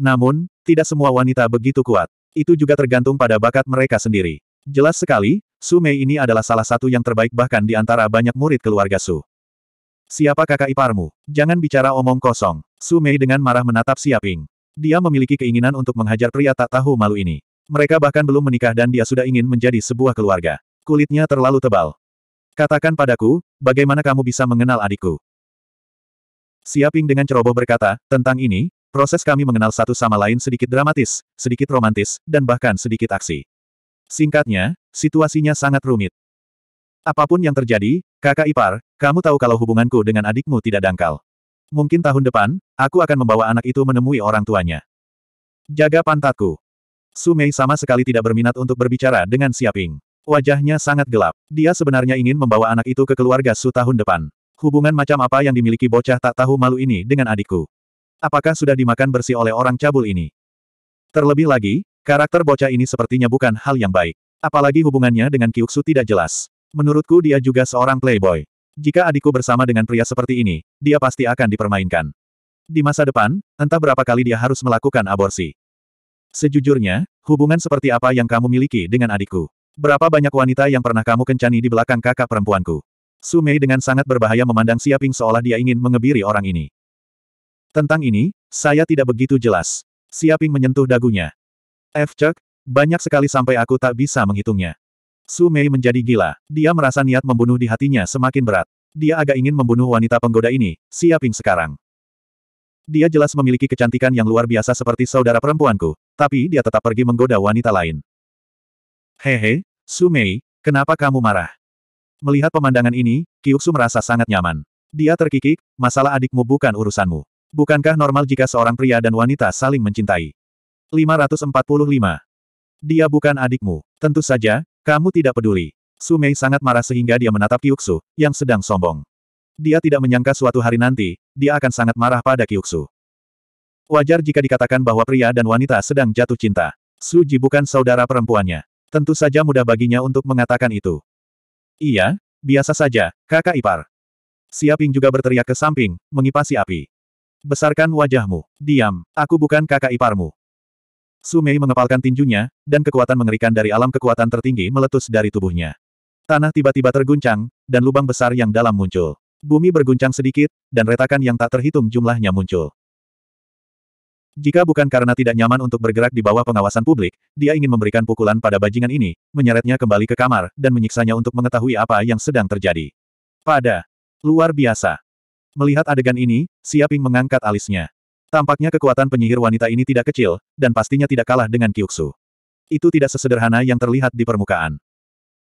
Namun, tidak semua wanita begitu kuat. Itu juga tergantung pada bakat mereka sendiri. Jelas sekali, Su Mei ini adalah salah satu yang terbaik bahkan di antara banyak murid keluarga Su. Siapa kakak iparmu? Jangan bicara omong kosong. Su Mei dengan marah menatap Siaping. Dia memiliki keinginan untuk menghajar pria tak tahu malu ini. Mereka bahkan belum menikah dan dia sudah ingin menjadi sebuah keluarga. Kulitnya terlalu tebal. Katakan padaku, bagaimana kamu bisa mengenal adikku? Siaping dengan ceroboh berkata, tentang ini, proses kami mengenal satu sama lain sedikit dramatis, sedikit romantis, dan bahkan sedikit aksi. Singkatnya, situasinya sangat rumit. Apapun yang terjadi, kakak ipar, kamu tahu kalau hubunganku dengan adikmu tidak dangkal. Mungkin tahun depan, aku akan membawa anak itu menemui orang tuanya. Jaga pantatku. Sumei sama sekali tidak berminat untuk berbicara dengan Siaping. Wajahnya sangat gelap. Dia sebenarnya ingin membawa anak itu ke keluarga Su tahun depan. Hubungan macam apa yang dimiliki bocah tak tahu malu ini dengan adikku? Apakah sudah dimakan bersih oleh orang cabul ini? Terlebih lagi, karakter bocah ini sepertinya bukan hal yang baik. Apalagi hubungannya dengan Kyuksu tidak jelas. Menurutku dia juga seorang playboy. Jika adikku bersama dengan pria seperti ini, dia pasti akan dipermainkan. Di masa depan, entah berapa kali dia harus melakukan aborsi. Sejujurnya, hubungan seperti apa yang kamu miliki dengan adikku? Berapa banyak wanita yang pernah kamu kencani di belakang kakak perempuanku? Sumei dengan sangat berbahaya memandang Siaping seolah dia ingin mengebiri orang ini. Tentang ini, saya tidak begitu jelas. Siaping menyentuh dagunya. F. Cek, banyak sekali sampai aku tak bisa menghitungnya. Su Mei menjadi gila. Dia merasa niat membunuh di hatinya semakin berat. Dia agak ingin membunuh wanita penggoda ini, siaping sekarang. Dia jelas memiliki kecantikan yang luar biasa seperti saudara perempuanku, tapi dia tetap pergi menggoda wanita lain. Hehe, Su Mei, kenapa kamu marah? Melihat pemandangan ini, Kyuksu merasa sangat nyaman. Dia terkikik, masalah adikmu bukan urusanmu. Bukankah normal jika seorang pria dan wanita saling mencintai? 545. Dia bukan adikmu. Tentu saja, kamu tidak peduli. Su sangat marah sehingga dia menatap Kyuksu, yang sedang sombong. Dia tidak menyangka suatu hari nanti, dia akan sangat marah pada Kyuksu. Wajar jika dikatakan bahwa pria dan wanita sedang jatuh cinta. Suji bukan saudara perempuannya. Tentu saja mudah baginya untuk mengatakan itu. Iya, biasa saja, kakak ipar. Siaping juga berteriak ke samping, mengipasi api. Besarkan wajahmu. Diam, aku bukan kakak iparmu. Su mengepalkan tinjunya, dan kekuatan mengerikan dari alam kekuatan tertinggi meletus dari tubuhnya. Tanah tiba-tiba terguncang, dan lubang besar yang dalam muncul. Bumi berguncang sedikit, dan retakan yang tak terhitung jumlahnya muncul. Jika bukan karena tidak nyaman untuk bergerak di bawah pengawasan publik, dia ingin memberikan pukulan pada bajingan ini, menyeretnya kembali ke kamar, dan menyiksanya untuk mengetahui apa yang sedang terjadi. Pada luar biasa. Melihat adegan ini, Siaping mengangkat alisnya. Tampaknya kekuatan penyihir wanita ini tidak kecil, dan pastinya tidak kalah dengan Kyuksu. Itu tidak sesederhana yang terlihat di permukaan.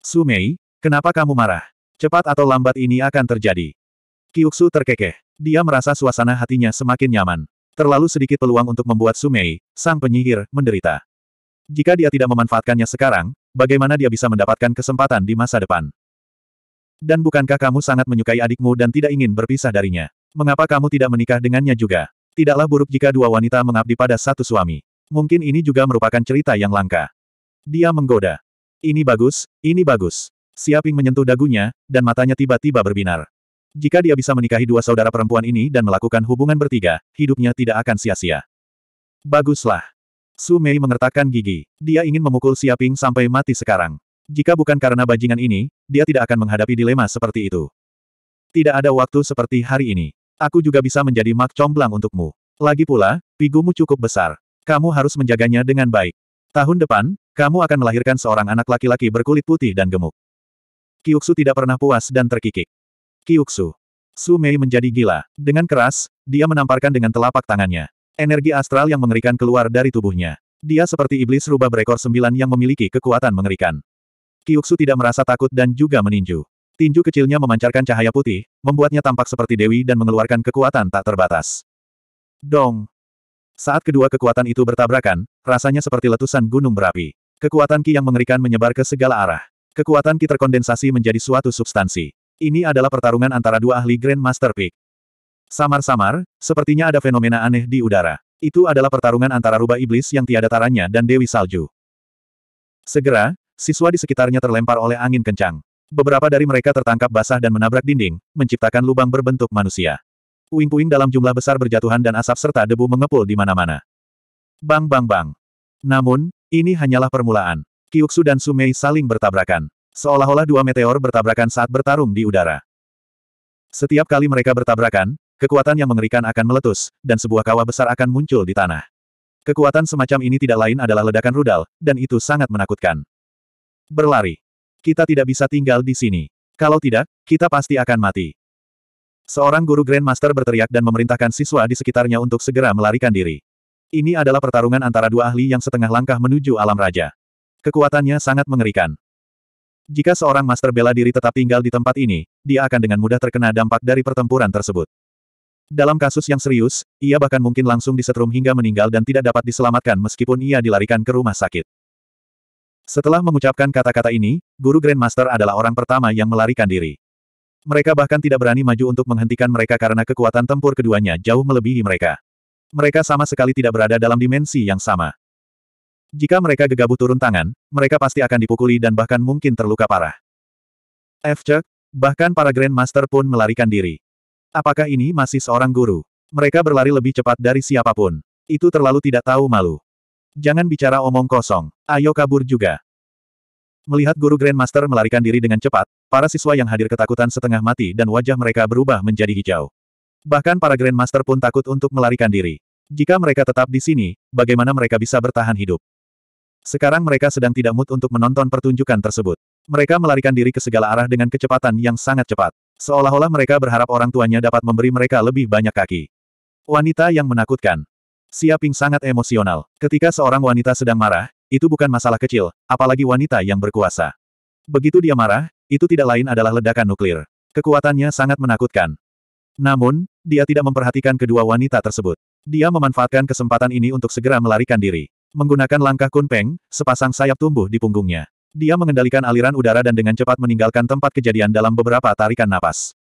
Sumei, kenapa kamu marah? Cepat atau lambat ini akan terjadi. Kyuksu terkekeh. Dia merasa suasana hatinya semakin nyaman. Terlalu sedikit peluang untuk membuat Sumei, sang penyihir, menderita. Jika dia tidak memanfaatkannya sekarang, bagaimana dia bisa mendapatkan kesempatan di masa depan? Dan bukankah kamu sangat menyukai adikmu dan tidak ingin berpisah darinya? Mengapa kamu tidak menikah dengannya juga? Tidaklah buruk jika dua wanita mengabdi pada satu suami. Mungkin ini juga merupakan cerita yang langka. Dia menggoda. Ini bagus, ini bagus. Siaping menyentuh dagunya, dan matanya tiba-tiba berbinar. Jika dia bisa menikahi dua saudara perempuan ini dan melakukan hubungan bertiga, hidupnya tidak akan sia-sia. Baguslah. Su Mei mengertakkan gigi. Dia ingin memukul Siaping sampai mati sekarang. Jika bukan karena bajingan ini, dia tidak akan menghadapi dilema seperti itu. Tidak ada waktu seperti hari ini. Aku juga bisa menjadi mak comblang untukmu. Lagi pula, pigumu cukup besar. Kamu harus menjaganya dengan baik. Tahun depan, kamu akan melahirkan seorang anak laki-laki berkulit putih dan gemuk. Kiuksu tidak pernah puas dan terkikik. Kiuksu, Su Mei menjadi gila. Dengan keras, dia menamparkan dengan telapak tangannya. Energi astral yang mengerikan keluar dari tubuhnya. Dia seperti iblis rubah berekor sembilan yang memiliki kekuatan mengerikan. Kiuksu tidak merasa takut dan juga meninju. Tinju kecilnya memancarkan cahaya putih, membuatnya tampak seperti dewi dan mengeluarkan kekuatan tak terbatas. Dong! Saat kedua kekuatan itu bertabrakan, rasanya seperti letusan gunung berapi. Kekuatan Ki yang mengerikan menyebar ke segala arah. Kekuatan Ki terkondensasi menjadi suatu substansi. Ini adalah pertarungan antara dua ahli Grand Master Peak. Samar-samar, sepertinya ada fenomena aneh di udara. Itu adalah pertarungan antara rubah iblis yang tiada taranya dan Dewi Salju. Segera, siswa di sekitarnya terlempar oleh angin kencang. Beberapa dari mereka tertangkap basah dan menabrak dinding, menciptakan lubang berbentuk manusia. Puing-puing dalam jumlah besar berjatuhan dan asap serta debu mengepul di mana-mana. Bang bang bang. Namun, ini hanyalah permulaan. Kyuksu dan Sumei saling bertabrakan. Seolah-olah dua meteor bertabrakan saat bertarung di udara. Setiap kali mereka bertabrakan, kekuatan yang mengerikan akan meletus, dan sebuah kawah besar akan muncul di tanah. Kekuatan semacam ini tidak lain adalah ledakan rudal, dan itu sangat menakutkan. Berlari. Kita tidak bisa tinggal di sini. Kalau tidak, kita pasti akan mati. Seorang guru Grandmaster berteriak dan memerintahkan siswa di sekitarnya untuk segera melarikan diri. Ini adalah pertarungan antara dua ahli yang setengah langkah menuju alam raja. Kekuatannya sangat mengerikan. Jika seorang master bela diri tetap tinggal di tempat ini, dia akan dengan mudah terkena dampak dari pertempuran tersebut. Dalam kasus yang serius, ia bahkan mungkin langsung disetrum hingga meninggal dan tidak dapat diselamatkan meskipun ia dilarikan ke rumah sakit. Setelah mengucapkan kata-kata ini, guru Grandmaster adalah orang pertama yang melarikan diri. Mereka bahkan tidak berani maju untuk menghentikan mereka karena kekuatan tempur keduanya jauh melebihi mereka. Mereka sama sekali tidak berada dalam dimensi yang sama. Jika mereka gegabah turun tangan, mereka pasti akan dipukuli dan bahkan mungkin terluka parah. F. Chuck, bahkan para Grandmaster pun melarikan diri. Apakah ini masih seorang guru? Mereka berlari lebih cepat dari siapapun. Itu terlalu tidak tahu malu. Jangan bicara omong kosong, ayo kabur juga. Melihat guru Grandmaster melarikan diri dengan cepat, para siswa yang hadir ketakutan setengah mati dan wajah mereka berubah menjadi hijau. Bahkan para Grandmaster pun takut untuk melarikan diri. Jika mereka tetap di sini, bagaimana mereka bisa bertahan hidup? Sekarang mereka sedang tidak mood untuk menonton pertunjukan tersebut. Mereka melarikan diri ke segala arah dengan kecepatan yang sangat cepat. Seolah-olah mereka berharap orang tuanya dapat memberi mereka lebih banyak kaki. Wanita yang menakutkan. Siaping sangat emosional. Ketika seorang wanita sedang marah, itu bukan masalah kecil, apalagi wanita yang berkuasa. Begitu dia marah, itu tidak lain adalah ledakan nuklir. Kekuatannya sangat menakutkan. Namun, dia tidak memperhatikan kedua wanita tersebut. Dia memanfaatkan kesempatan ini untuk segera melarikan diri. Menggunakan langkah kunpeng, sepasang sayap tumbuh di punggungnya. Dia mengendalikan aliran udara dan dengan cepat meninggalkan tempat kejadian dalam beberapa tarikan napas.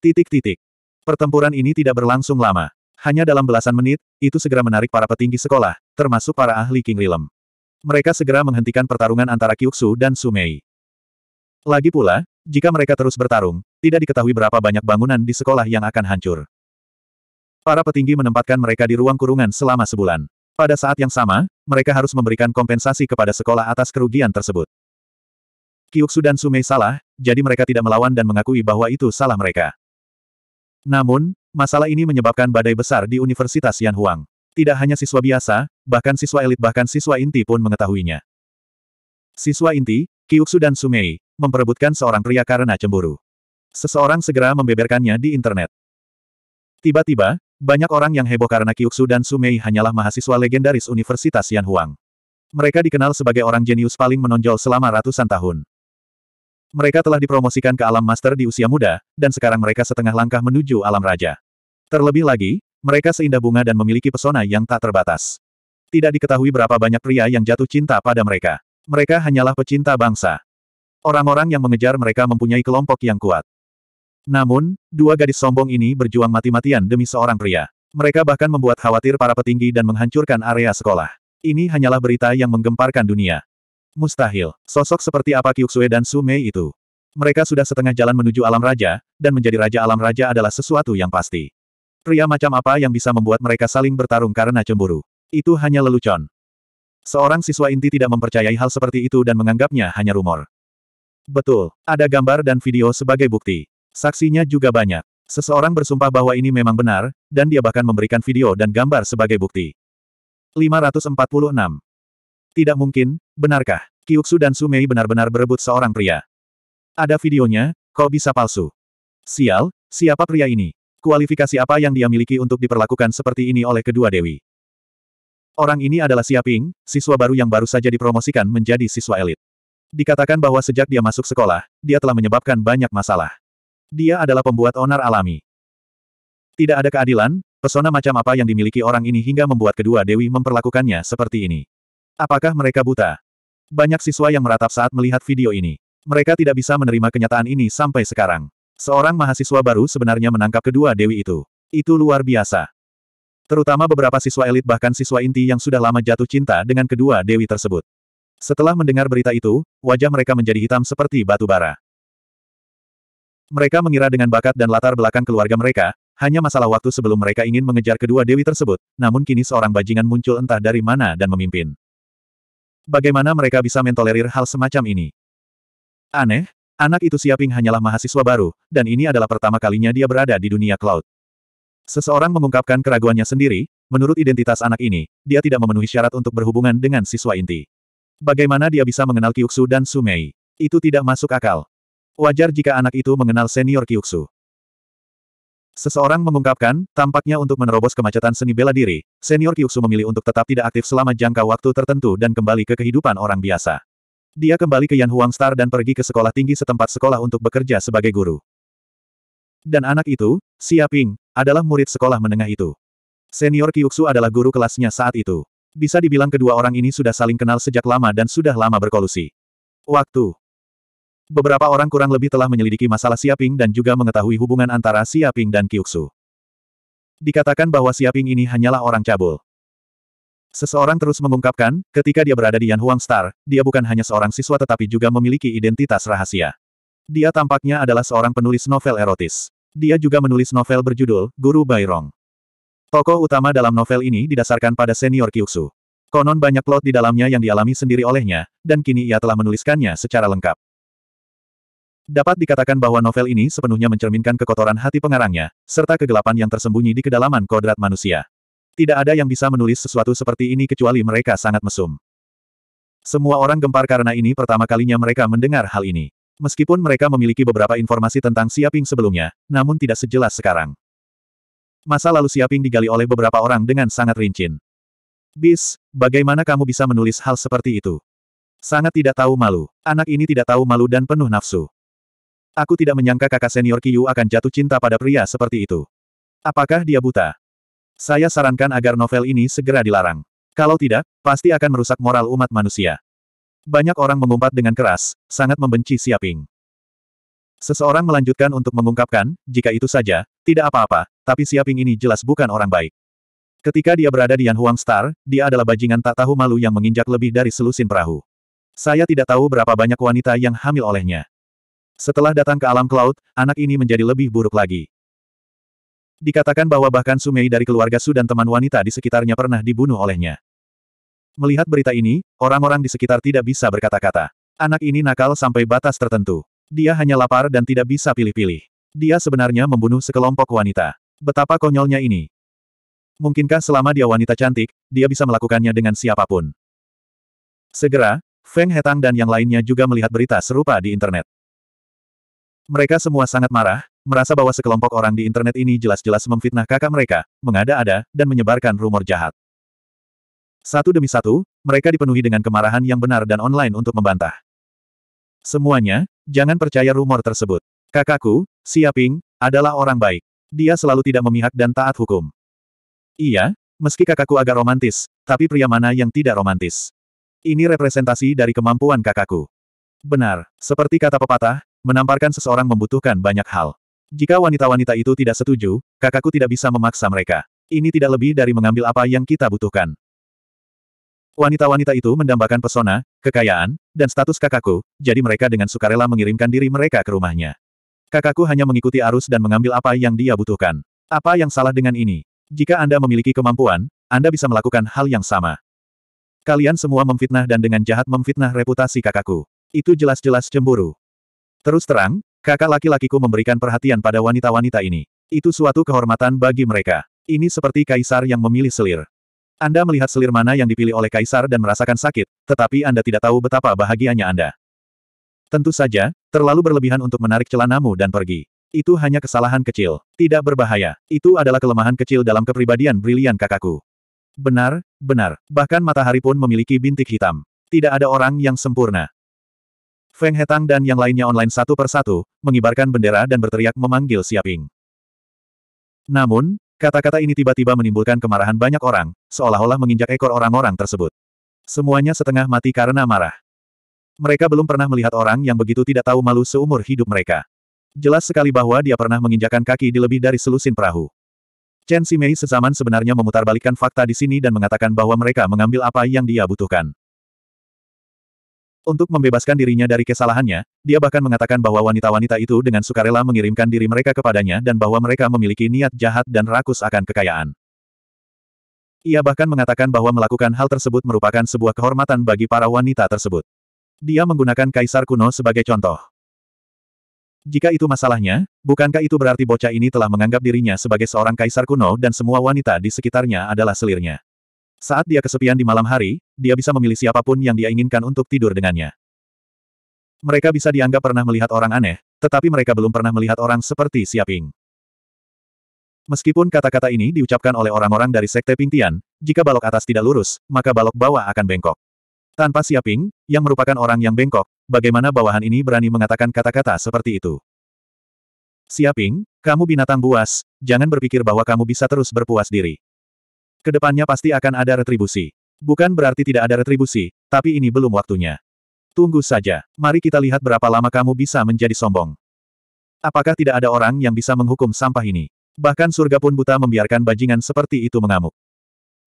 Titik-titik. Pertempuran ini tidak berlangsung lama. Hanya dalam belasan menit, itu segera menarik para petinggi sekolah, termasuk para ahli King Rilem. Mereka segera menghentikan pertarungan antara Kyuksu dan Sumei. Lagi pula, jika mereka terus bertarung, tidak diketahui berapa banyak bangunan di sekolah yang akan hancur. Para petinggi menempatkan mereka di ruang kurungan selama sebulan. Pada saat yang sama, mereka harus memberikan kompensasi kepada sekolah atas kerugian tersebut. Kyuksu dan Sumei salah, jadi mereka tidak melawan dan mengakui bahwa itu salah mereka. Namun, Masalah ini menyebabkan badai besar di Universitas Yan Huang. Tidak hanya siswa biasa, bahkan siswa elit bahkan siswa inti pun mengetahuinya. Siswa inti, Kyuksu dan Sumei, memperebutkan seorang pria karena cemburu. Seseorang segera membeberkannya di internet. Tiba-tiba, banyak orang yang heboh karena Kyuksu dan Sumei hanyalah mahasiswa legendaris Universitas Yan Huang. Mereka dikenal sebagai orang jenius paling menonjol selama ratusan tahun. Mereka telah dipromosikan ke alam master di usia muda, dan sekarang mereka setengah langkah menuju alam raja. Terlebih lagi, mereka seindah bunga dan memiliki pesona yang tak terbatas. Tidak diketahui berapa banyak pria yang jatuh cinta pada mereka. Mereka hanyalah pecinta bangsa. Orang-orang yang mengejar mereka mempunyai kelompok yang kuat. Namun, dua gadis sombong ini berjuang mati-matian demi seorang pria. Mereka bahkan membuat khawatir para petinggi dan menghancurkan area sekolah. Ini hanyalah berita yang menggemparkan dunia. Mustahil, sosok seperti apa Kyuksue dan Sumei itu. Mereka sudah setengah jalan menuju alam raja, dan menjadi raja alam raja adalah sesuatu yang pasti. Pria macam apa yang bisa membuat mereka saling bertarung karena cemburu? Itu hanya lelucon. Seorang siswa inti tidak mempercayai hal seperti itu dan menganggapnya hanya rumor. Betul, ada gambar dan video sebagai bukti. Saksinya juga banyak. Seseorang bersumpah bahwa ini memang benar, dan dia bahkan memberikan video dan gambar sebagai bukti. 546. Tidak mungkin, benarkah? Kyuksu dan Sumei benar-benar berebut seorang pria. Ada videonya, kok bisa palsu? Sial, siapa pria ini? Kualifikasi apa yang dia miliki untuk diperlakukan seperti ini oleh kedua dewi? Orang ini adalah Siaping, siswa baru yang baru saja dipromosikan menjadi siswa elit. Dikatakan bahwa sejak dia masuk sekolah, dia telah menyebabkan banyak masalah. Dia adalah pembuat onar alami. Tidak ada keadilan, pesona macam apa yang dimiliki orang ini hingga membuat kedua dewi memperlakukannya seperti ini. Apakah mereka buta? Banyak siswa yang meratap saat melihat video ini. Mereka tidak bisa menerima kenyataan ini sampai sekarang. Seorang mahasiswa baru sebenarnya menangkap kedua dewi itu. Itu luar biasa. Terutama beberapa siswa elit bahkan siswa inti yang sudah lama jatuh cinta dengan kedua dewi tersebut. Setelah mendengar berita itu, wajah mereka menjadi hitam seperti batu bara. Mereka mengira dengan bakat dan latar belakang keluarga mereka, hanya masalah waktu sebelum mereka ingin mengejar kedua dewi tersebut, namun kini seorang bajingan muncul entah dari mana dan memimpin. Bagaimana mereka bisa mentolerir hal semacam ini? Aneh, Anak itu Siaping hanyalah mahasiswa baru, dan ini adalah pertama kalinya dia berada di dunia cloud. Seseorang mengungkapkan keraguannya sendiri, menurut identitas anak ini, dia tidak memenuhi syarat untuk berhubungan dengan siswa inti. Bagaimana dia bisa mengenal Kyuksu dan Sumei? Itu tidak masuk akal. Wajar jika anak itu mengenal senior Kyuksu. Seseorang mengungkapkan, tampaknya untuk menerobos kemacetan seni bela diri, senior Kyuksu memilih untuk tetap tidak aktif selama jangka waktu tertentu dan kembali ke kehidupan orang biasa. Dia kembali ke Yan Huang Star dan pergi ke sekolah tinggi setempat sekolah untuk bekerja sebagai guru. Dan anak itu, Xia Ping, adalah murid sekolah menengah itu. Senior Kyuksu adalah guru kelasnya saat itu. Bisa dibilang kedua orang ini sudah saling kenal sejak lama dan sudah lama berkolusi. Waktu Beberapa orang kurang lebih telah menyelidiki masalah Xia Ping dan juga mengetahui hubungan antara Xia Ping dan Kyuksu. Dikatakan bahwa Xia Ping ini hanyalah orang cabul. Seseorang terus mengungkapkan, ketika dia berada di Yan Huang Star, dia bukan hanya seorang siswa tetapi juga memiliki identitas rahasia. Dia tampaknya adalah seorang penulis novel erotis. Dia juga menulis novel berjudul, Guru Bairong. Tokoh utama dalam novel ini didasarkan pada senior Kyuksu. Konon banyak plot di dalamnya yang dialami sendiri olehnya, dan kini ia telah menuliskannya secara lengkap. Dapat dikatakan bahwa novel ini sepenuhnya mencerminkan kekotoran hati pengarangnya, serta kegelapan yang tersembunyi di kedalaman kodrat manusia. Tidak ada yang bisa menulis sesuatu seperti ini kecuali mereka sangat mesum. Semua orang gempar karena ini pertama kalinya mereka mendengar hal ini. Meskipun mereka memiliki beberapa informasi tentang Siaping sebelumnya, namun tidak sejelas sekarang. Masa lalu Siaping digali oleh beberapa orang dengan sangat rincin. Bis, bagaimana kamu bisa menulis hal seperti itu? Sangat tidak tahu malu. Anak ini tidak tahu malu dan penuh nafsu. Aku tidak menyangka kakak senior Kiyu akan jatuh cinta pada pria seperti itu. Apakah dia buta? Saya sarankan agar novel ini segera dilarang. Kalau tidak, pasti akan merusak moral umat manusia. Banyak orang mengumpat dengan keras, sangat membenci Siaping. Seseorang melanjutkan untuk mengungkapkan, jika itu saja, tidak apa-apa, tapi Siaping ini jelas bukan orang baik. Ketika dia berada di Yanhuang Star, dia adalah bajingan tak tahu malu yang menginjak lebih dari selusin perahu. Saya tidak tahu berapa banyak wanita yang hamil olehnya. Setelah datang ke alam cloud, anak ini menjadi lebih buruk lagi. Dikatakan bahwa bahkan Sumei dari keluarga Su dan teman wanita di sekitarnya pernah dibunuh olehnya. Melihat berita ini, orang-orang di sekitar tidak bisa berkata-kata. Anak ini nakal sampai batas tertentu. Dia hanya lapar dan tidak bisa pilih-pilih. Dia sebenarnya membunuh sekelompok wanita. Betapa konyolnya ini. Mungkinkah selama dia wanita cantik, dia bisa melakukannya dengan siapapun. Segera, Feng Hetang dan yang lainnya juga melihat berita serupa di internet. Mereka semua sangat marah, merasa bahwa sekelompok orang di internet ini jelas-jelas memfitnah kakak mereka, mengada-ada, dan menyebarkan rumor jahat. Satu demi satu, mereka dipenuhi dengan kemarahan yang benar dan online untuk membantah. Semuanya, jangan percaya rumor tersebut. Kakakku, Siaping, adalah orang baik. Dia selalu tidak memihak dan taat hukum. Iya, meski kakakku agak romantis, tapi pria mana yang tidak romantis? Ini representasi dari kemampuan kakakku. Benar, seperti kata pepatah, menamparkan seseorang membutuhkan banyak hal. Jika wanita-wanita itu tidak setuju, kakakku tidak bisa memaksa mereka. Ini tidak lebih dari mengambil apa yang kita butuhkan. Wanita-wanita itu mendambakan pesona, kekayaan, dan status kakakku, jadi mereka dengan sukarela mengirimkan diri mereka ke rumahnya. Kakakku hanya mengikuti arus dan mengambil apa yang dia butuhkan. Apa yang salah dengan ini? Jika Anda memiliki kemampuan, Anda bisa melakukan hal yang sama. Kalian semua memfitnah dan dengan jahat memfitnah reputasi kakakku. Itu jelas-jelas cemburu. Terus terang, Kakak laki-lakiku memberikan perhatian pada wanita-wanita ini. Itu suatu kehormatan bagi mereka. Ini seperti kaisar yang memilih selir. Anda melihat selir mana yang dipilih oleh kaisar dan merasakan sakit, tetapi Anda tidak tahu betapa bahagianya Anda. Tentu saja, terlalu berlebihan untuk menarik celanamu dan pergi. Itu hanya kesalahan kecil. Tidak berbahaya. Itu adalah kelemahan kecil dalam kepribadian brilian kakakku. Benar, benar. Bahkan matahari pun memiliki bintik hitam. Tidak ada orang yang sempurna. Feng Hetang dan yang lainnya online satu persatu, mengibarkan bendera dan berteriak memanggil Siaping. Namun, kata-kata ini tiba-tiba menimbulkan kemarahan banyak orang, seolah-olah menginjak ekor orang-orang tersebut. Semuanya setengah mati karena marah. Mereka belum pernah melihat orang yang begitu tidak tahu malu seumur hidup mereka. Jelas sekali bahwa dia pernah menginjakan kaki di lebih dari selusin perahu. Chen Simei sezaman sebenarnya memutarbalikkan fakta di sini dan mengatakan bahwa mereka mengambil apa yang dia butuhkan. Untuk membebaskan dirinya dari kesalahannya, dia bahkan mengatakan bahwa wanita-wanita itu dengan sukarela mengirimkan diri mereka kepadanya dan bahwa mereka memiliki niat jahat dan rakus akan kekayaan. Ia bahkan mengatakan bahwa melakukan hal tersebut merupakan sebuah kehormatan bagi para wanita tersebut. Dia menggunakan kaisar kuno sebagai contoh. Jika itu masalahnya, bukankah itu berarti bocah ini telah menganggap dirinya sebagai seorang kaisar kuno dan semua wanita di sekitarnya adalah selirnya? Saat dia kesepian di malam hari, dia bisa memilih siapapun yang dia inginkan untuk tidur dengannya. Mereka bisa dianggap pernah melihat orang aneh, tetapi mereka belum pernah melihat orang seperti Siaping. Meskipun kata-kata ini diucapkan oleh orang-orang dari Sekte Pingtian, jika balok atas tidak lurus, maka balok bawah akan bengkok. Tanpa Siaping, yang merupakan orang yang bengkok, bagaimana bawahan ini berani mengatakan kata-kata seperti itu? Siaping, kamu binatang buas, jangan berpikir bahwa kamu bisa terus berpuas diri. Kedepannya pasti akan ada retribusi. Bukan berarti tidak ada retribusi, tapi ini belum waktunya. Tunggu saja, mari kita lihat berapa lama kamu bisa menjadi sombong. Apakah tidak ada orang yang bisa menghukum sampah ini? Bahkan surga pun buta membiarkan bajingan seperti itu mengamuk.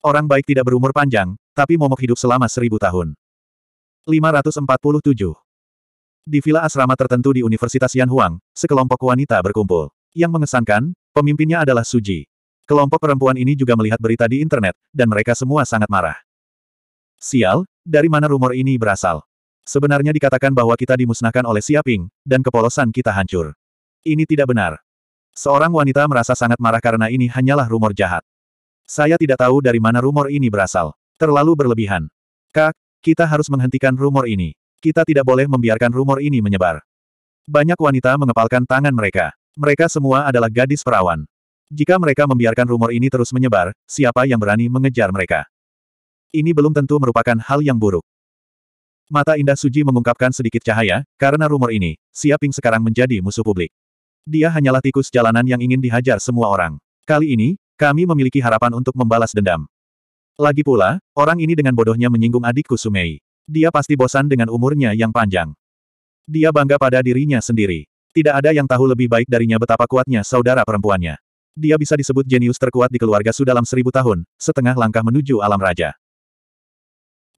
Orang baik tidak berumur panjang, tapi momok hidup selama seribu tahun. 547. Di villa asrama tertentu di Universitas Yanhuang, sekelompok wanita berkumpul. Yang mengesankan, pemimpinnya adalah Suji. Kelompok perempuan ini juga melihat berita di internet, dan mereka semua sangat marah. Sial, dari mana rumor ini berasal? Sebenarnya dikatakan bahwa kita dimusnahkan oleh Siaping, dan kepolosan kita hancur. Ini tidak benar. Seorang wanita merasa sangat marah karena ini hanyalah rumor jahat. Saya tidak tahu dari mana rumor ini berasal. Terlalu berlebihan. Kak, kita harus menghentikan rumor ini. Kita tidak boleh membiarkan rumor ini menyebar. Banyak wanita mengepalkan tangan mereka. Mereka semua adalah gadis perawan. Jika mereka membiarkan rumor ini terus menyebar, siapa yang berani mengejar mereka? Ini belum tentu merupakan hal yang buruk. Mata indah Suji mengungkapkan sedikit cahaya, karena rumor ini, Siaping sekarang menjadi musuh publik. Dia hanyalah tikus jalanan yang ingin dihajar semua orang. Kali ini, kami memiliki harapan untuk membalas dendam. Lagi pula, orang ini dengan bodohnya menyinggung adikku Sumei. Dia pasti bosan dengan umurnya yang panjang. Dia bangga pada dirinya sendiri. Tidak ada yang tahu lebih baik darinya betapa kuatnya saudara perempuannya. Dia bisa disebut jenius terkuat di keluarga sudah dalam seribu tahun, setengah langkah menuju alam raja.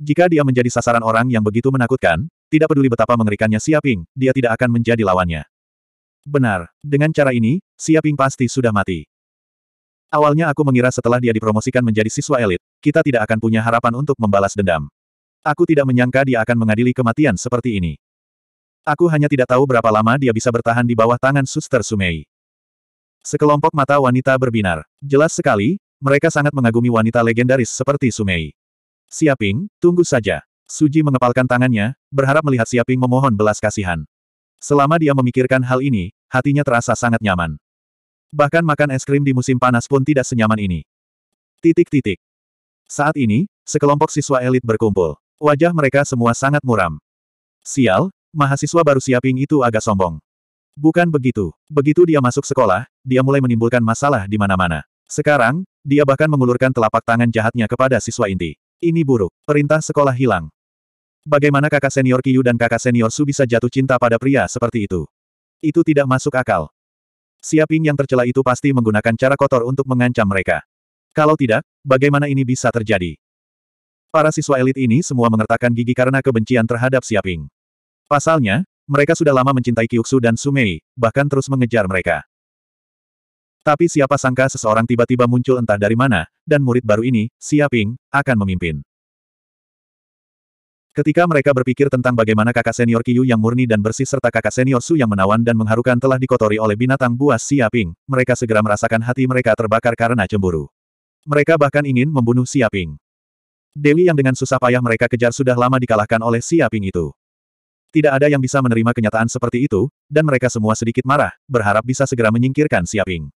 Jika dia menjadi sasaran orang yang begitu menakutkan, tidak peduli betapa mengerikannya Siaping, dia tidak akan menjadi lawannya. Benar, dengan cara ini, Siaping pasti sudah mati. Awalnya aku mengira setelah dia dipromosikan menjadi siswa elit, kita tidak akan punya harapan untuk membalas dendam. Aku tidak menyangka dia akan mengadili kematian seperti ini. Aku hanya tidak tahu berapa lama dia bisa bertahan di bawah tangan Suster Sumei. Sekelompok mata wanita berbinar. Jelas sekali, mereka sangat mengagumi wanita legendaris seperti Sumei. Siaping, tunggu saja. Suji mengepalkan tangannya, berharap melihat Siaping memohon belas kasihan. Selama dia memikirkan hal ini, hatinya terasa sangat nyaman. Bahkan makan es krim di musim panas pun tidak senyaman ini. Titik-titik. Saat ini, sekelompok siswa elit berkumpul. Wajah mereka semua sangat muram. Sial, mahasiswa baru Siaping itu agak sombong. Bukan begitu. Begitu dia masuk sekolah, dia mulai menimbulkan masalah di mana-mana. Sekarang, dia bahkan mengulurkan telapak tangan jahatnya kepada siswa inti. Ini buruk. Perintah sekolah hilang. Bagaimana kakak senior Kiyu dan kakak senior Su bisa jatuh cinta pada pria seperti itu? Itu tidak masuk akal. Siaping yang tercela itu pasti menggunakan cara kotor untuk mengancam mereka. Kalau tidak, bagaimana ini bisa terjadi? Para siswa elit ini semua mengertakkan gigi karena kebencian terhadap Siaping. Pasalnya, mereka sudah lama mencintai Kyuksu dan Sumei, bahkan terus mengejar mereka. Tapi siapa sangka seseorang tiba-tiba muncul entah dari mana, dan murid baru ini, Siaping, akan memimpin. Ketika mereka berpikir tentang bagaimana kakak senior Kiyu yang murni dan bersih serta kakak senior Su yang menawan dan mengharukan telah dikotori oleh binatang buas Siaping, mereka segera merasakan hati mereka terbakar karena cemburu. Mereka bahkan ingin membunuh Siaping. Dewi yang dengan susah payah mereka kejar sudah lama dikalahkan oleh Siaping itu. Tidak ada yang bisa menerima kenyataan seperti itu, dan mereka semua sedikit marah, berharap bisa segera menyingkirkan Siaping.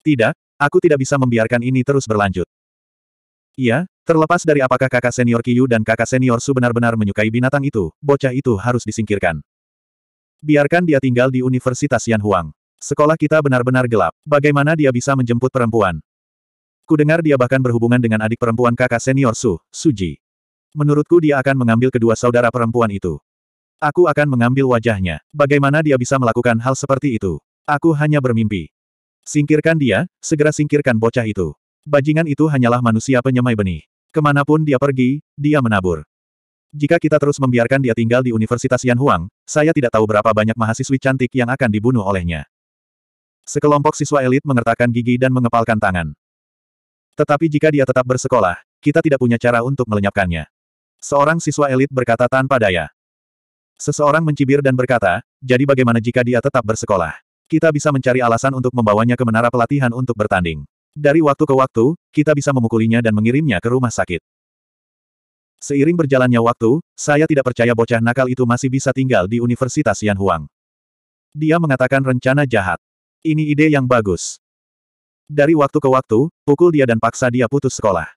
Tidak, aku tidak bisa membiarkan ini terus berlanjut. Iya, terlepas dari apakah kakak senior Kiyu dan kakak senior Su benar-benar menyukai binatang itu, bocah itu harus disingkirkan. Biarkan dia tinggal di Universitas Yanhuang. Sekolah kita benar-benar gelap. Bagaimana dia bisa menjemput perempuan? Kudengar dia bahkan berhubungan dengan adik perempuan kakak senior Su, Suji. Menurutku dia akan mengambil kedua saudara perempuan itu. Aku akan mengambil wajahnya. Bagaimana dia bisa melakukan hal seperti itu? Aku hanya bermimpi. Singkirkan dia, segera singkirkan bocah itu. Bajingan itu hanyalah manusia penyemai benih. Kemanapun dia pergi, dia menabur. Jika kita terus membiarkan dia tinggal di Universitas Yanhuang, saya tidak tahu berapa banyak mahasiswi cantik yang akan dibunuh olehnya. Sekelompok siswa elit mengertakkan gigi dan mengepalkan tangan. Tetapi jika dia tetap bersekolah, kita tidak punya cara untuk melenyapkannya. Seorang siswa elit berkata tanpa daya. Seseorang mencibir dan berkata, jadi bagaimana jika dia tetap bersekolah? Kita bisa mencari alasan untuk membawanya ke menara pelatihan untuk bertanding. Dari waktu ke waktu, kita bisa memukulinya dan mengirimnya ke rumah sakit. Seiring berjalannya waktu, saya tidak percaya bocah nakal itu masih bisa tinggal di Universitas Yanhuang. Dia mengatakan rencana jahat. Ini ide yang bagus. Dari waktu ke waktu, pukul dia dan paksa dia putus sekolah.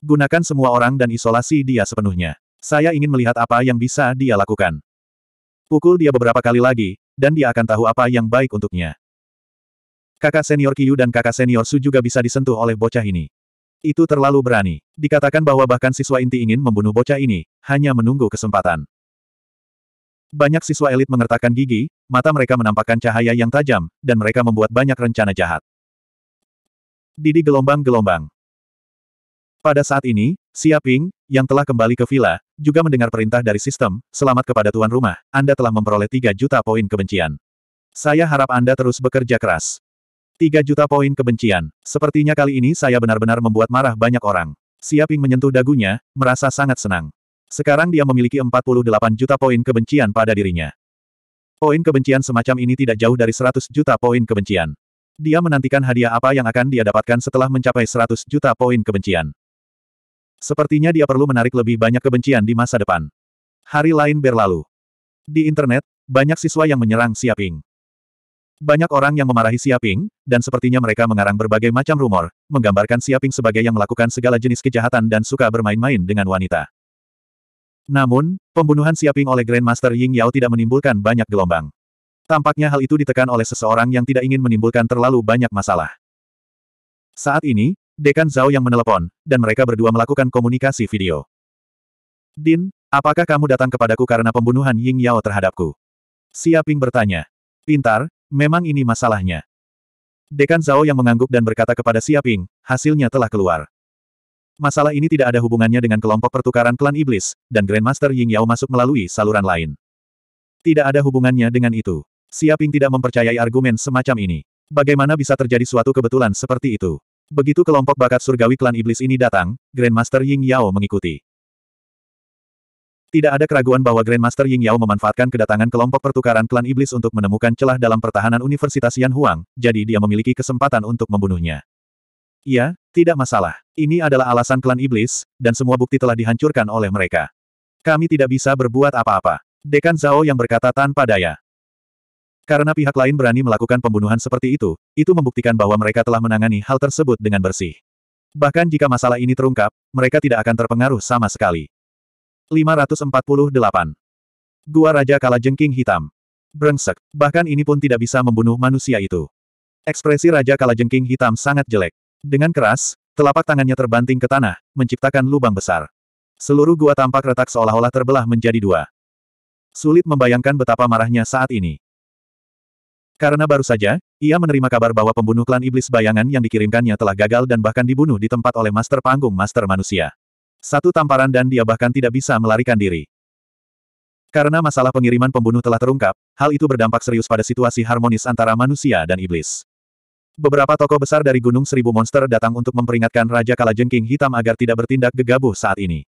Gunakan semua orang dan isolasi dia sepenuhnya. Saya ingin melihat apa yang bisa dia lakukan. Pukul dia beberapa kali lagi, dan dia akan tahu apa yang baik untuknya. Kakak senior Kiyu dan kakak senior Su juga bisa disentuh oleh bocah ini. Itu terlalu berani. Dikatakan bahwa bahkan siswa inti ingin membunuh bocah ini, hanya menunggu kesempatan. Banyak siswa elit mengertakkan gigi, mata mereka menampakkan cahaya yang tajam, dan mereka membuat banyak rencana jahat. Didi gelombang-gelombang. Pada saat ini, Siaping yang telah kembali ke villa, juga mendengar perintah dari sistem, selamat kepada tuan rumah, Anda telah memperoleh 3 juta poin kebencian. Saya harap Anda terus bekerja keras. 3 juta poin kebencian. Sepertinya kali ini saya benar-benar membuat marah banyak orang. Siaping menyentuh dagunya, merasa sangat senang. Sekarang dia memiliki 48 juta poin kebencian pada dirinya. Poin kebencian semacam ini tidak jauh dari 100 juta poin kebencian. Dia menantikan hadiah apa yang akan dia dapatkan setelah mencapai 100 juta poin kebencian. Sepertinya dia perlu menarik lebih banyak kebencian di masa depan. Hari lain berlalu. Di internet, banyak siswa yang menyerang Siaping. Banyak orang yang memarahi Siaping, dan sepertinya mereka mengarang berbagai macam rumor, menggambarkan Siaping sebagai yang melakukan segala jenis kejahatan dan suka bermain-main dengan wanita. Namun, pembunuhan Siaping oleh Grandmaster Ying Yao tidak menimbulkan banyak gelombang. Tampaknya hal itu ditekan oleh seseorang yang tidak ingin menimbulkan terlalu banyak masalah. Saat ini, Dekan Zhao yang menelepon, dan mereka berdua melakukan komunikasi video. Din, apakah kamu datang kepadaku karena pembunuhan Ying Yao terhadapku? Siaping bertanya. Pintar, memang ini masalahnya. Dekan Zhao yang mengangguk dan berkata kepada Siaping, hasilnya telah keluar. Masalah ini tidak ada hubungannya dengan kelompok pertukaran klan iblis, dan Grandmaster Ying Yao masuk melalui saluran lain. Tidak ada hubungannya dengan itu. Siaping tidak mempercayai argumen semacam ini. Bagaimana bisa terjadi suatu kebetulan seperti itu? Begitu kelompok bakat surgawi klan iblis ini datang, Grandmaster Ying Yao mengikuti. Tidak ada keraguan bahwa Grandmaster Ying Yao memanfaatkan kedatangan kelompok pertukaran klan iblis untuk menemukan celah dalam pertahanan Universitas Yan Huang, jadi dia memiliki kesempatan untuk membunuhnya. Iya, tidak masalah. Ini adalah alasan klan iblis, dan semua bukti telah dihancurkan oleh mereka. Kami tidak bisa berbuat apa-apa. Dekan Zhao yang berkata tanpa daya. Karena pihak lain berani melakukan pembunuhan seperti itu, itu membuktikan bahwa mereka telah menangani hal tersebut dengan bersih. Bahkan jika masalah ini terungkap, mereka tidak akan terpengaruh sama sekali. 548. Gua Raja Kala Jengking Hitam. Brengsek, bahkan ini pun tidak bisa membunuh manusia itu. Ekspresi Raja Kala Jengking Hitam sangat jelek. Dengan keras, telapak tangannya terbanting ke tanah, menciptakan lubang besar. Seluruh gua tampak retak seolah-olah terbelah menjadi dua. Sulit membayangkan betapa marahnya saat ini. Karena baru saja, ia menerima kabar bahwa pembunuh klan iblis bayangan yang dikirimkannya telah gagal dan bahkan dibunuh di tempat oleh master panggung master manusia. Satu tamparan dan dia bahkan tidak bisa melarikan diri. Karena masalah pengiriman pembunuh telah terungkap, hal itu berdampak serius pada situasi harmonis antara manusia dan iblis. Beberapa tokoh besar dari Gunung Seribu Monster datang untuk memperingatkan Raja Kalajengking Hitam agar tidak bertindak gegabah saat ini.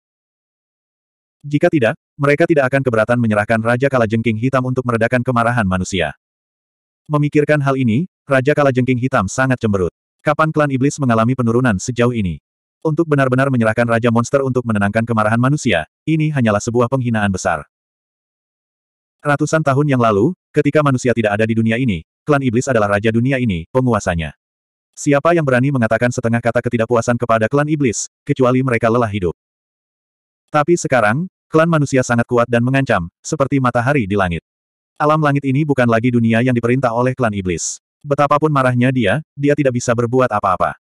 Jika tidak, mereka tidak akan keberatan menyerahkan Raja Kalajengking Hitam untuk meredakan kemarahan manusia. Memikirkan hal ini, Raja Kalajengking Hitam sangat cemberut. Kapan klan iblis mengalami penurunan sejauh ini? Untuk benar-benar menyerahkan Raja Monster untuk menenangkan kemarahan manusia, ini hanyalah sebuah penghinaan besar. Ratusan tahun yang lalu, ketika manusia tidak ada di dunia ini, klan iblis adalah raja dunia ini, penguasanya. Siapa yang berani mengatakan setengah kata ketidakpuasan kepada klan iblis, kecuali mereka lelah hidup. Tapi sekarang, klan manusia sangat kuat dan mengancam, seperti matahari di langit. Alam langit ini bukan lagi dunia yang diperintah oleh klan iblis. Betapapun marahnya dia, dia tidak bisa berbuat apa-apa.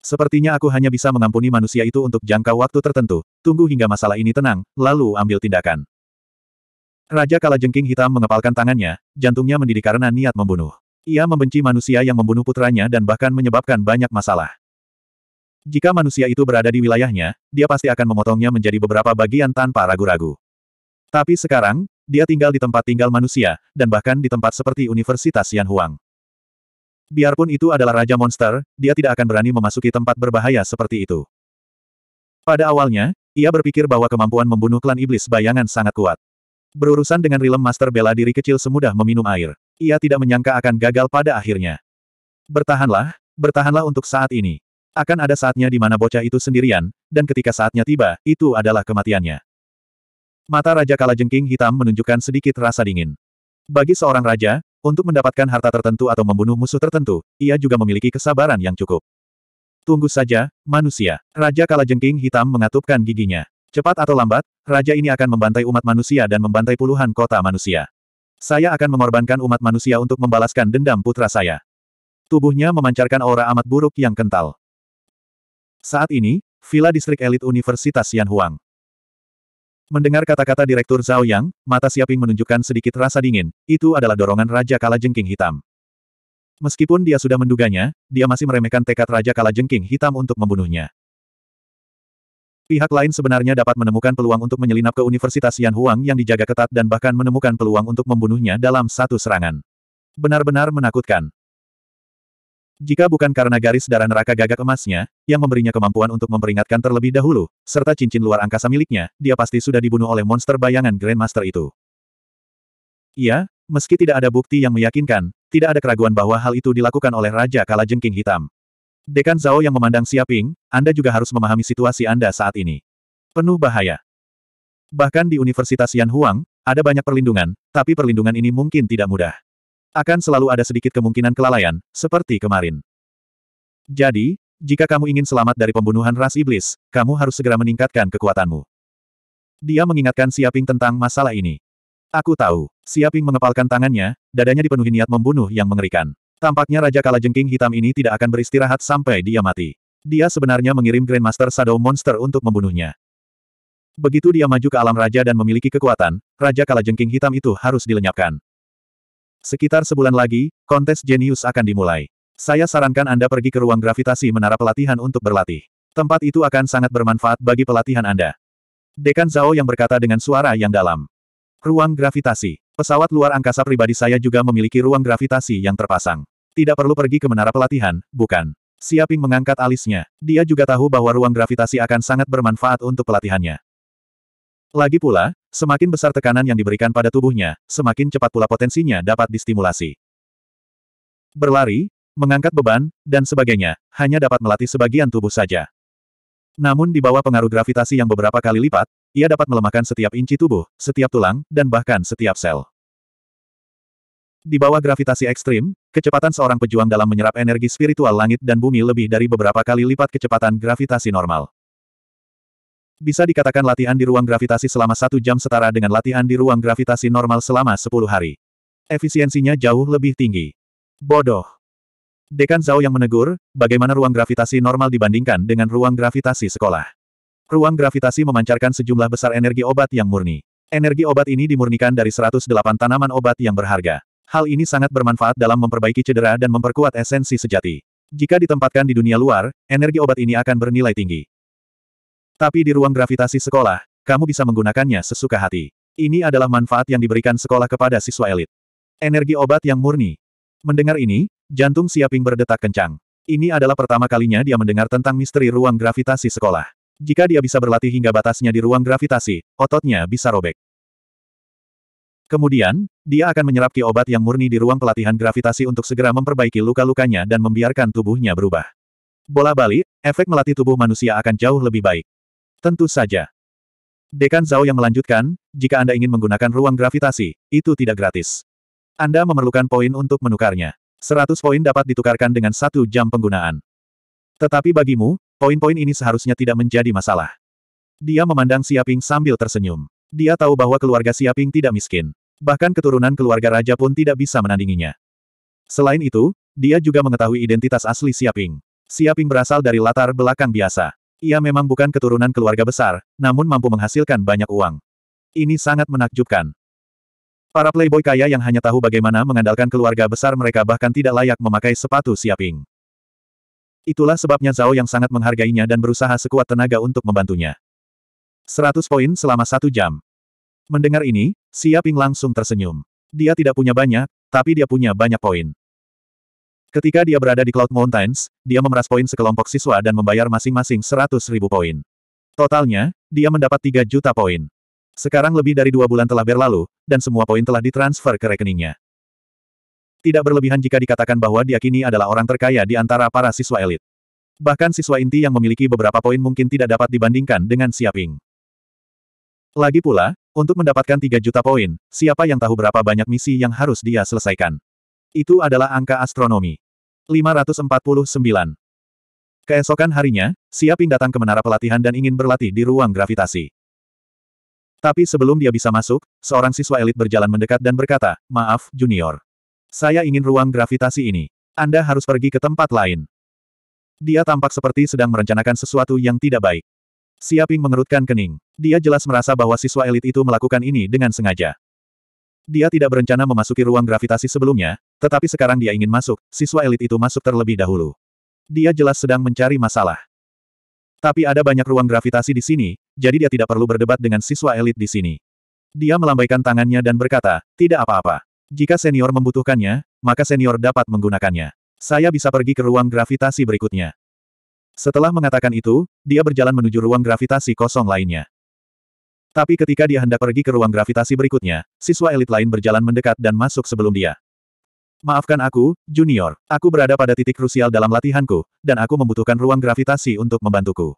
Sepertinya aku hanya bisa mengampuni manusia itu untuk jangka waktu tertentu, tunggu hingga masalah ini tenang, lalu ambil tindakan. Raja Kalajengking Hitam mengepalkan tangannya, jantungnya mendidih karena niat membunuh. Ia membenci manusia yang membunuh putranya dan bahkan menyebabkan banyak masalah. Jika manusia itu berada di wilayahnya, dia pasti akan memotongnya menjadi beberapa bagian tanpa ragu-ragu. Tapi sekarang, dia tinggal di tempat tinggal manusia, dan bahkan di tempat seperti Universitas Yan Huang. Biarpun itu adalah Raja Monster, dia tidak akan berani memasuki tempat berbahaya seperti itu. Pada awalnya, ia berpikir bahwa kemampuan membunuh klan iblis bayangan sangat kuat. Berurusan dengan Rilem Master bela diri kecil semudah meminum air. Ia tidak menyangka akan gagal pada akhirnya. Bertahanlah, bertahanlah untuk saat ini. Akan ada saatnya di mana bocah itu sendirian, dan ketika saatnya tiba, itu adalah kematiannya. Mata Raja Kalajengking hitam menunjukkan sedikit rasa dingin. Bagi seorang raja, untuk mendapatkan harta tertentu atau membunuh musuh tertentu, ia juga memiliki kesabaran yang cukup. Tunggu saja, manusia. Raja Kalajengking hitam mengatupkan giginya. Cepat atau lambat, raja ini akan membantai umat manusia dan membantai puluhan kota manusia. Saya akan mengorbankan umat manusia untuk membalaskan dendam putra saya. Tubuhnya memancarkan aura amat buruk yang kental. Saat ini, Villa Distrik Elit Universitas Yanhuang. Mendengar kata-kata Direktur Zhao Yang, mata Siaping menunjukkan sedikit rasa dingin, itu adalah dorongan Raja Kala Jengking Hitam. Meskipun dia sudah menduganya, dia masih meremehkan tekad Raja Kala Jengking Hitam untuk membunuhnya. Pihak lain sebenarnya dapat menemukan peluang untuk menyelinap ke Universitas Yan Huang yang dijaga ketat dan bahkan menemukan peluang untuk membunuhnya dalam satu serangan. Benar-benar menakutkan. Jika bukan karena garis darah neraka gagak emasnya, yang memberinya kemampuan untuk memperingatkan terlebih dahulu, serta cincin luar angkasa miliknya, dia pasti sudah dibunuh oleh monster bayangan Grandmaster itu. Iya, meski tidak ada bukti yang meyakinkan, tidak ada keraguan bahwa hal itu dilakukan oleh Raja Kala Jengking Hitam. Dekan Zhao yang memandang Siaping, Anda juga harus memahami situasi Anda saat ini. Penuh bahaya. Bahkan di Universitas Yan Huang, ada banyak perlindungan, tapi perlindungan ini mungkin tidak mudah akan selalu ada sedikit kemungkinan kelalaian, seperti kemarin. Jadi, jika kamu ingin selamat dari pembunuhan ras iblis, kamu harus segera meningkatkan kekuatanmu. Dia mengingatkan Siaping tentang masalah ini. Aku tahu, Siaping mengepalkan tangannya, dadanya dipenuhi niat membunuh yang mengerikan. Tampaknya Raja Kala Jengking Hitam ini tidak akan beristirahat sampai dia mati. Dia sebenarnya mengirim Grandmaster Shadow Monster untuk membunuhnya. Begitu dia maju ke alam raja dan memiliki kekuatan, Raja Kala Jengking Hitam itu harus dilenyapkan. Sekitar sebulan lagi, kontes jenius akan dimulai. Saya sarankan Anda pergi ke ruang gravitasi menara pelatihan untuk berlatih. Tempat itu akan sangat bermanfaat bagi pelatihan Anda. Dekan Zhao yang berkata dengan suara yang dalam. Ruang gravitasi. Pesawat luar angkasa pribadi saya juga memiliki ruang gravitasi yang terpasang. Tidak perlu pergi ke menara pelatihan, bukan? Siaping mengangkat alisnya. Dia juga tahu bahwa ruang gravitasi akan sangat bermanfaat untuk pelatihannya. Lagi pula, Semakin besar tekanan yang diberikan pada tubuhnya, semakin cepat pula potensinya dapat distimulasi. Berlari, mengangkat beban, dan sebagainya, hanya dapat melatih sebagian tubuh saja. Namun di bawah pengaruh gravitasi yang beberapa kali lipat, ia dapat melemahkan setiap inci tubuh, setiap tulang, dan bahkan setiap sel. Di bawah gravitasi ekstrim, kecepatan seorang pejuang dalam menyerap energi spiritual langit dan bumi lebih dari beberapa kali lipat kecepatan gravitasi normal. Bisa dikatakan latihan di ruang gravitasi selama satu jam setara dengan latihan di ruang gravitasi normal selama sepuluh hari. Efisiensinya jauh lebih tinggi. Bodoh. Dekan Zhao yang menegur, bagaimana ruang gravitasi normal dibandingkan dengan ruang gravitasi sekolah. Ruang gravitasi memancarkan sejumlah besar energi obat yang murni. Energi obat ini dimurnikan dari 108 tanaman obat yang berharga. Hal ini sangat bermanfaat dalam memperbaiki cedera dan memperkuat esensi sejati. Jika ditempatkan di dunia luar, energi obat ini akan bernilai tinggi. Tapi di ruang gravitasi sekolah, kamu bisa menggunakannya sesuka hati. Ini adalah manfaat yang diberikan sekolah kepada siswa elit. Energi obat yang murni. Mendengar ini, jantung Siaping berdetak kencang. Ini adalah pertama kalinya dia mendengar tentang misteri ruang gravitasi sekolah. Jika dia bisa berlatih hingga batasnya di ruang gravitasi, ototnya bisa robek. Kemudian, dia akan menyerap ki obat yang murni di ruang pelatihan gravitasi untuk segera memperbaiki luka-lukanya dan membiarkan tubuhnya berubah. Bola balik, efek melatih tubuh manusia akan jauh lebih baik. Tentu saja. Dekan Zhao yang melanjutkan, jika Anda ingin menggunakan ruang gravitasi, itu tidak gratis. Anda memerlukan poin untuk menukarnya. 100 poin dapat ditukarkan dengan satu jam penggunaan. Tetapi bagimu, poin-poin ini seharusnya tidak menjadi masalah. Dia memandang Siaping sambil tersenyum. Dia tahu bahwa keluarga Siaping tidak miskin. Bahkan keturunan keluarga raja pun tidak bisa menandinginya. Selain itu, dia juga mengetahui identitas asli Siaping. Siaping berasal dari latar belakang biasa. Ia memang bukan keturunan keluarga besar, namun mampu menghasilkan banyak uang. Ini sangat menakjubkan. Para playboy kaya yang hanya tahu bagaimana mengandalkan keluarga besar mereka bahkan tidak layak memakai sepatu siaping. Itulah sebabnya Zhao yang sangat menghargainya dan berusaha sekuat tenaga untuk membantunya. 100 poin selama satu jam. Mendengar ini, Siaping langsung tersenyum. Dia tidak punya banyak, tapi dia punya banyak poin. Ketika dia berada di Cloud Mountains, dia memeras poin sekelompok siswa dan membayar masing-masing 100 ribu poin. Totalnya, dia mendapat 3 juta poin. Sekarang lebih dari dua bulan telah berlalu, dan semua poin telah ditransfer ke rekeningnya. Tidak berlebihan jika dikatakan bahwa dia kini adalah orang terkaya di antara para siswa elit. Bahkan siswa inti yang memiliki beberapa poin mungkin tidak dapat dibandingkan dengan Siaping. Lagi pula, untuk mendapatkan 3 juta poin, siapa yang tahu berapa banyak misi yang harus dia selesaikan. Itu adalah angka astronomi. 549. Keesokan harinya, Siaping datang ke menara pelatihan dan ingin berlatih di ruang gravitasi. Tapi sebelum dia bisa masuk, seorang siswa elit berjalan mendekat dan berkata, Maaf, Junior. Saya ingin ruang gravitasi ini. Anda harus pergi ke tempat lain. Dia tampak seperti sedang merencanakan sesuatu yang tidak baik. Siaping mengerutkan kening. Dia jelas merasa bahwa siswa elit itu melakukan ini dengan sengaja. Dia tidak berencana memasuki ruang gravitasi sebelumnya, tetapi sekarang dia ingin masuk, siswa elit itu masuk terlebih dahulu. Dia jelas sedang mencari masalah. Tapi ada banyak ruang gravitasi di sini, jadi dia tidak perlu berdebat dengan siswa elit di sini. Dia melambaikan tangannya dan berkata, tidak apa-apa. Jika senior membutuhkannya, maka senior dapat menggunakannya. Saya bisa pergi ke ruang gravitasi berikutnya. Setelah mengatakan itu, dia berjalan menuju ruang gravitasi kosong lainnya. Tapi ketika dia hendak pergi ke ruang gravitasi berikutnya, siswa elit lain berjalan mendekat dan masuk sebelum dia. Maafkan aku, Junior. Aku berada pada titik krusial dalam latihanku, dan aku membutuhkan ruang gravitasi untuk membantuku.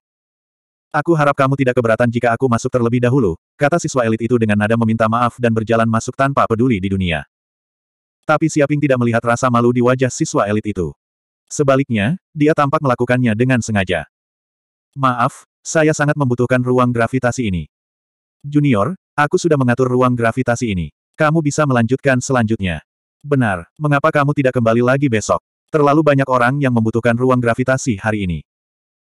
Aku harap kamu tidak keberatan jika aku masuk terlebih dahulu, kata siswa elit itu dengan nada meminta maaf dan berjalan masuk tanpa peduli di dunia. Tapi Siaping tidak melihat rasa malu di wajah siswa elit itu. Sebaliknya, dia tampak melakukannya dengan sengaja. Maaf, saya sangat membutuhkan ruang gravitasi ini. Junior, aku sudah mengatur ruang gravitasi ini. Kamu bisa melanjutkan selanjutnya. Benar, mengapa kamu tidak kembali lagi besok? Terlalu banyak orang yang membutuhkan ruang gravitasi hari ini.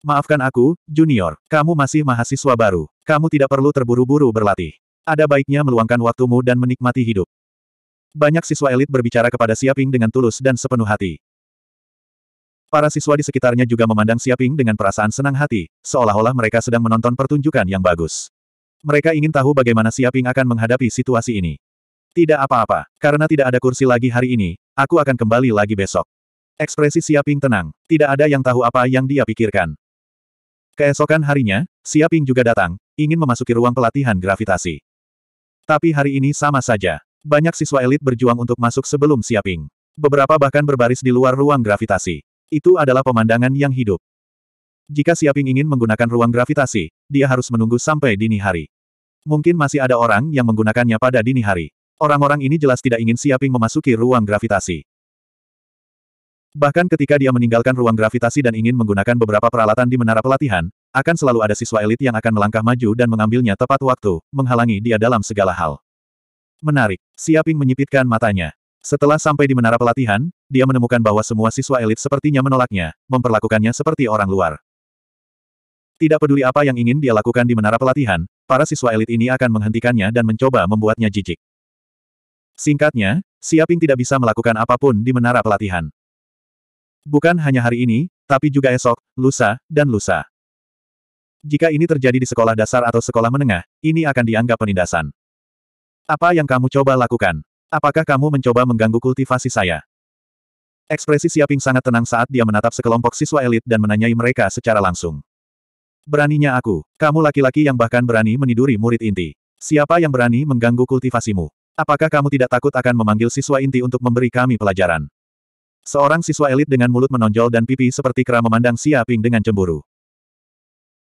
Maafkan aku, Junior, kamu masih mahasiswa baru. Kamu tidak perlu terburu-buru berlatih. Ada baiknya meluangkan waktumu dan menikmati hidup. Banyak siswa elit berbicara kepada Siaping dengan tulus dan sepenuh hati. Para siswa di sekitarnya juga memandang Siaping dengan perasaan senang hati, seolah-olah mereka sedang menonton pertunjukan yang bagus. Mereka ingin tahu bagaimana Siaping akan menghadapi situasi ini. Tidak apa-apa, karena tidak ada kursi lagi hari ini, aku akan kembali lagi besok. Ekspresi Siaping tenang, tidak ada yang tahu apa yang dia pikirkan. Keesokan harinya, Siaping juga datang, ingin memasuki ruang pelatihan gravitasi. Tapi hari ini sama saja. Banyak siswa elit berjuang untuk masuk sebelum Siaping. Beberapa bahkan berbaris di luar ruang gravitasi. Itu adalah pemandangan yang hidup. Jika Siaping ingin menggunakan ruang gravitasi, dia harus menunggu sampai dini hari. Mungkin masih ada orang yang menggunakannya pada dini hari. Orang-orang ini jelas tidak ingin Siaping memasuki ruang gravitasi. Bahkan ketika dia meninggalkan ruang gravitasi dan ingin menggunakan beberapa peralatan di menara pelatihan, akan selalu ada siswa elit yang akan melangkah maju dan mengambilnya tepat waktu, menghalangi dia dalam segala hal. Menarik, Siaping menyipitkan matanya. Setelah sampai di menara pelatihan, dia menemukan bahwa semua siswa elit sepertinya menolaknya, memperlakukannya seperti orang luar. Tidak peduli apa yang ingin dia lakukan di menara pelatihan, para siswa elit ini akan menghentikannya dan mencoba membuatnya jijik. Singkatnya, Siaping tidak bisa melakukan apapun di menara pelatihan. Bukan hanya hari ini, tapi juga esok, lusa, dan lusa. Jika ini terjadi di sekolah dasar atau sekolah menengah, ini akan dianggap penindasan. Apa yang kamu coba lakukan? Apakah kamu mencoba mengganggu kultivasi saya? Ekspresi Siaping sangat tenang saat dia menatap sekelompok siswa elit dan menanyai mereka secara langsung. Beraninya aku, kamu laki-laki yang bahkan berani meniduri murid inti. Siapa yang berani mengganggu kultivasimu? Apakah kamu tidak takut akan memanggil siswa inti untuk memberi kami pelajaran? Seorang siswa elit dengan mulut menonjol dan pipi seperti kera memandang Siaping dengan cemburu.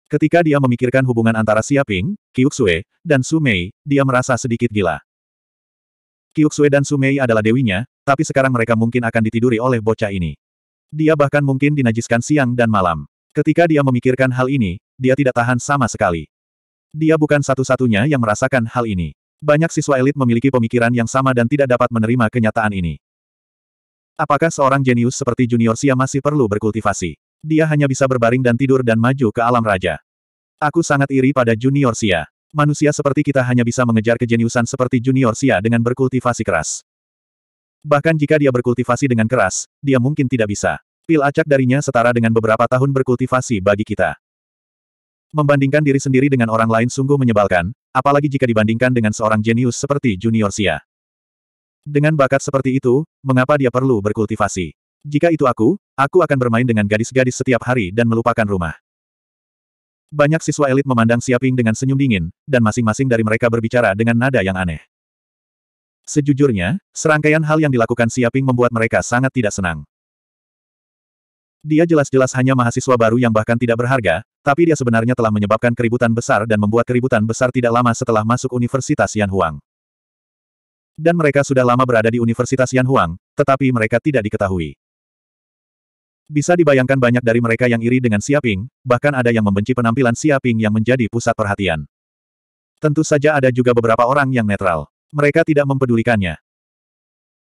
Ketika dia memikirkan hubungan antara Siaping, Kyuksue, dan Sumei, dia merasa sedikit gila. Kyuksue dan Sumei adalah dewinya, tapi sekarang mereka mungkin akan ditiduri oleh bocah ini. Dia bahkan mungkin dinajiskan siang dan malam. Ketika dia memikirkan hal ini, dia tidak tahan sama sekali. Dia bukan satu-satunya yang merasakan hal ini. Banyak siswa elit memiliki pemikiran yang sama dan tidak dapat menerima kenyataan ini. Apakah seorang jenius seperti Junior Sia masih perlu berkultivasi? Dia hanya bisa berbaring dan tidur dan maju ke alam raja. Aku sangat iri pada Junior Sia. Manusia seperti kita hanya bisa mengejar kejeniusan seperti Junior Sia dengan berkultivasi keras. Bahkan jika dia berkultivasi dengan keras, dia mungkin tidak bisa. Pil acak darinya setara dengan beberapa tahun berkultivasi bagi kita. Membandingkan diri sendiri dengan orang lain sungguh menyebalkan, apalagi jika dibandingkan dengan seorang jenius seperti Junior Xia. Dengan bakat seperti itu, mengapa dia perlu berkultivasi? Jika itu aku, aku akan bermain dengan gadis-gadis setiap hari dan melupakan rumah. Banyak siswa elit memandang Siaping dengan senyum dingin, dan masing-masing dari mereka berbicara dengan nada yang aneh. Sejujurnya, serangkaian hal yang dilakukan Siaping membuat mereka sangat tidak senang. Dia jelas-jelas hanya mahasiswa baru yang bahkan tidak berharga, tapi dia sebenarnya telah menyebabkan keributan besar dan membuat keributan besar tidak lama setelah masuk Universitas Yan Huang. Dan mereka sudah lama berada di Universitas Yan Huang, tetapi mereka tidak diketahui. Bisa dibayangkan banyak dari mereka yang iri dengan Siaping, bahkan ada yang membenci penampilan Siaping yang menjadi pusat perhatian. Tentu saja ada juga beberapa orang yang netral. Mereka tidak mempedulikannya.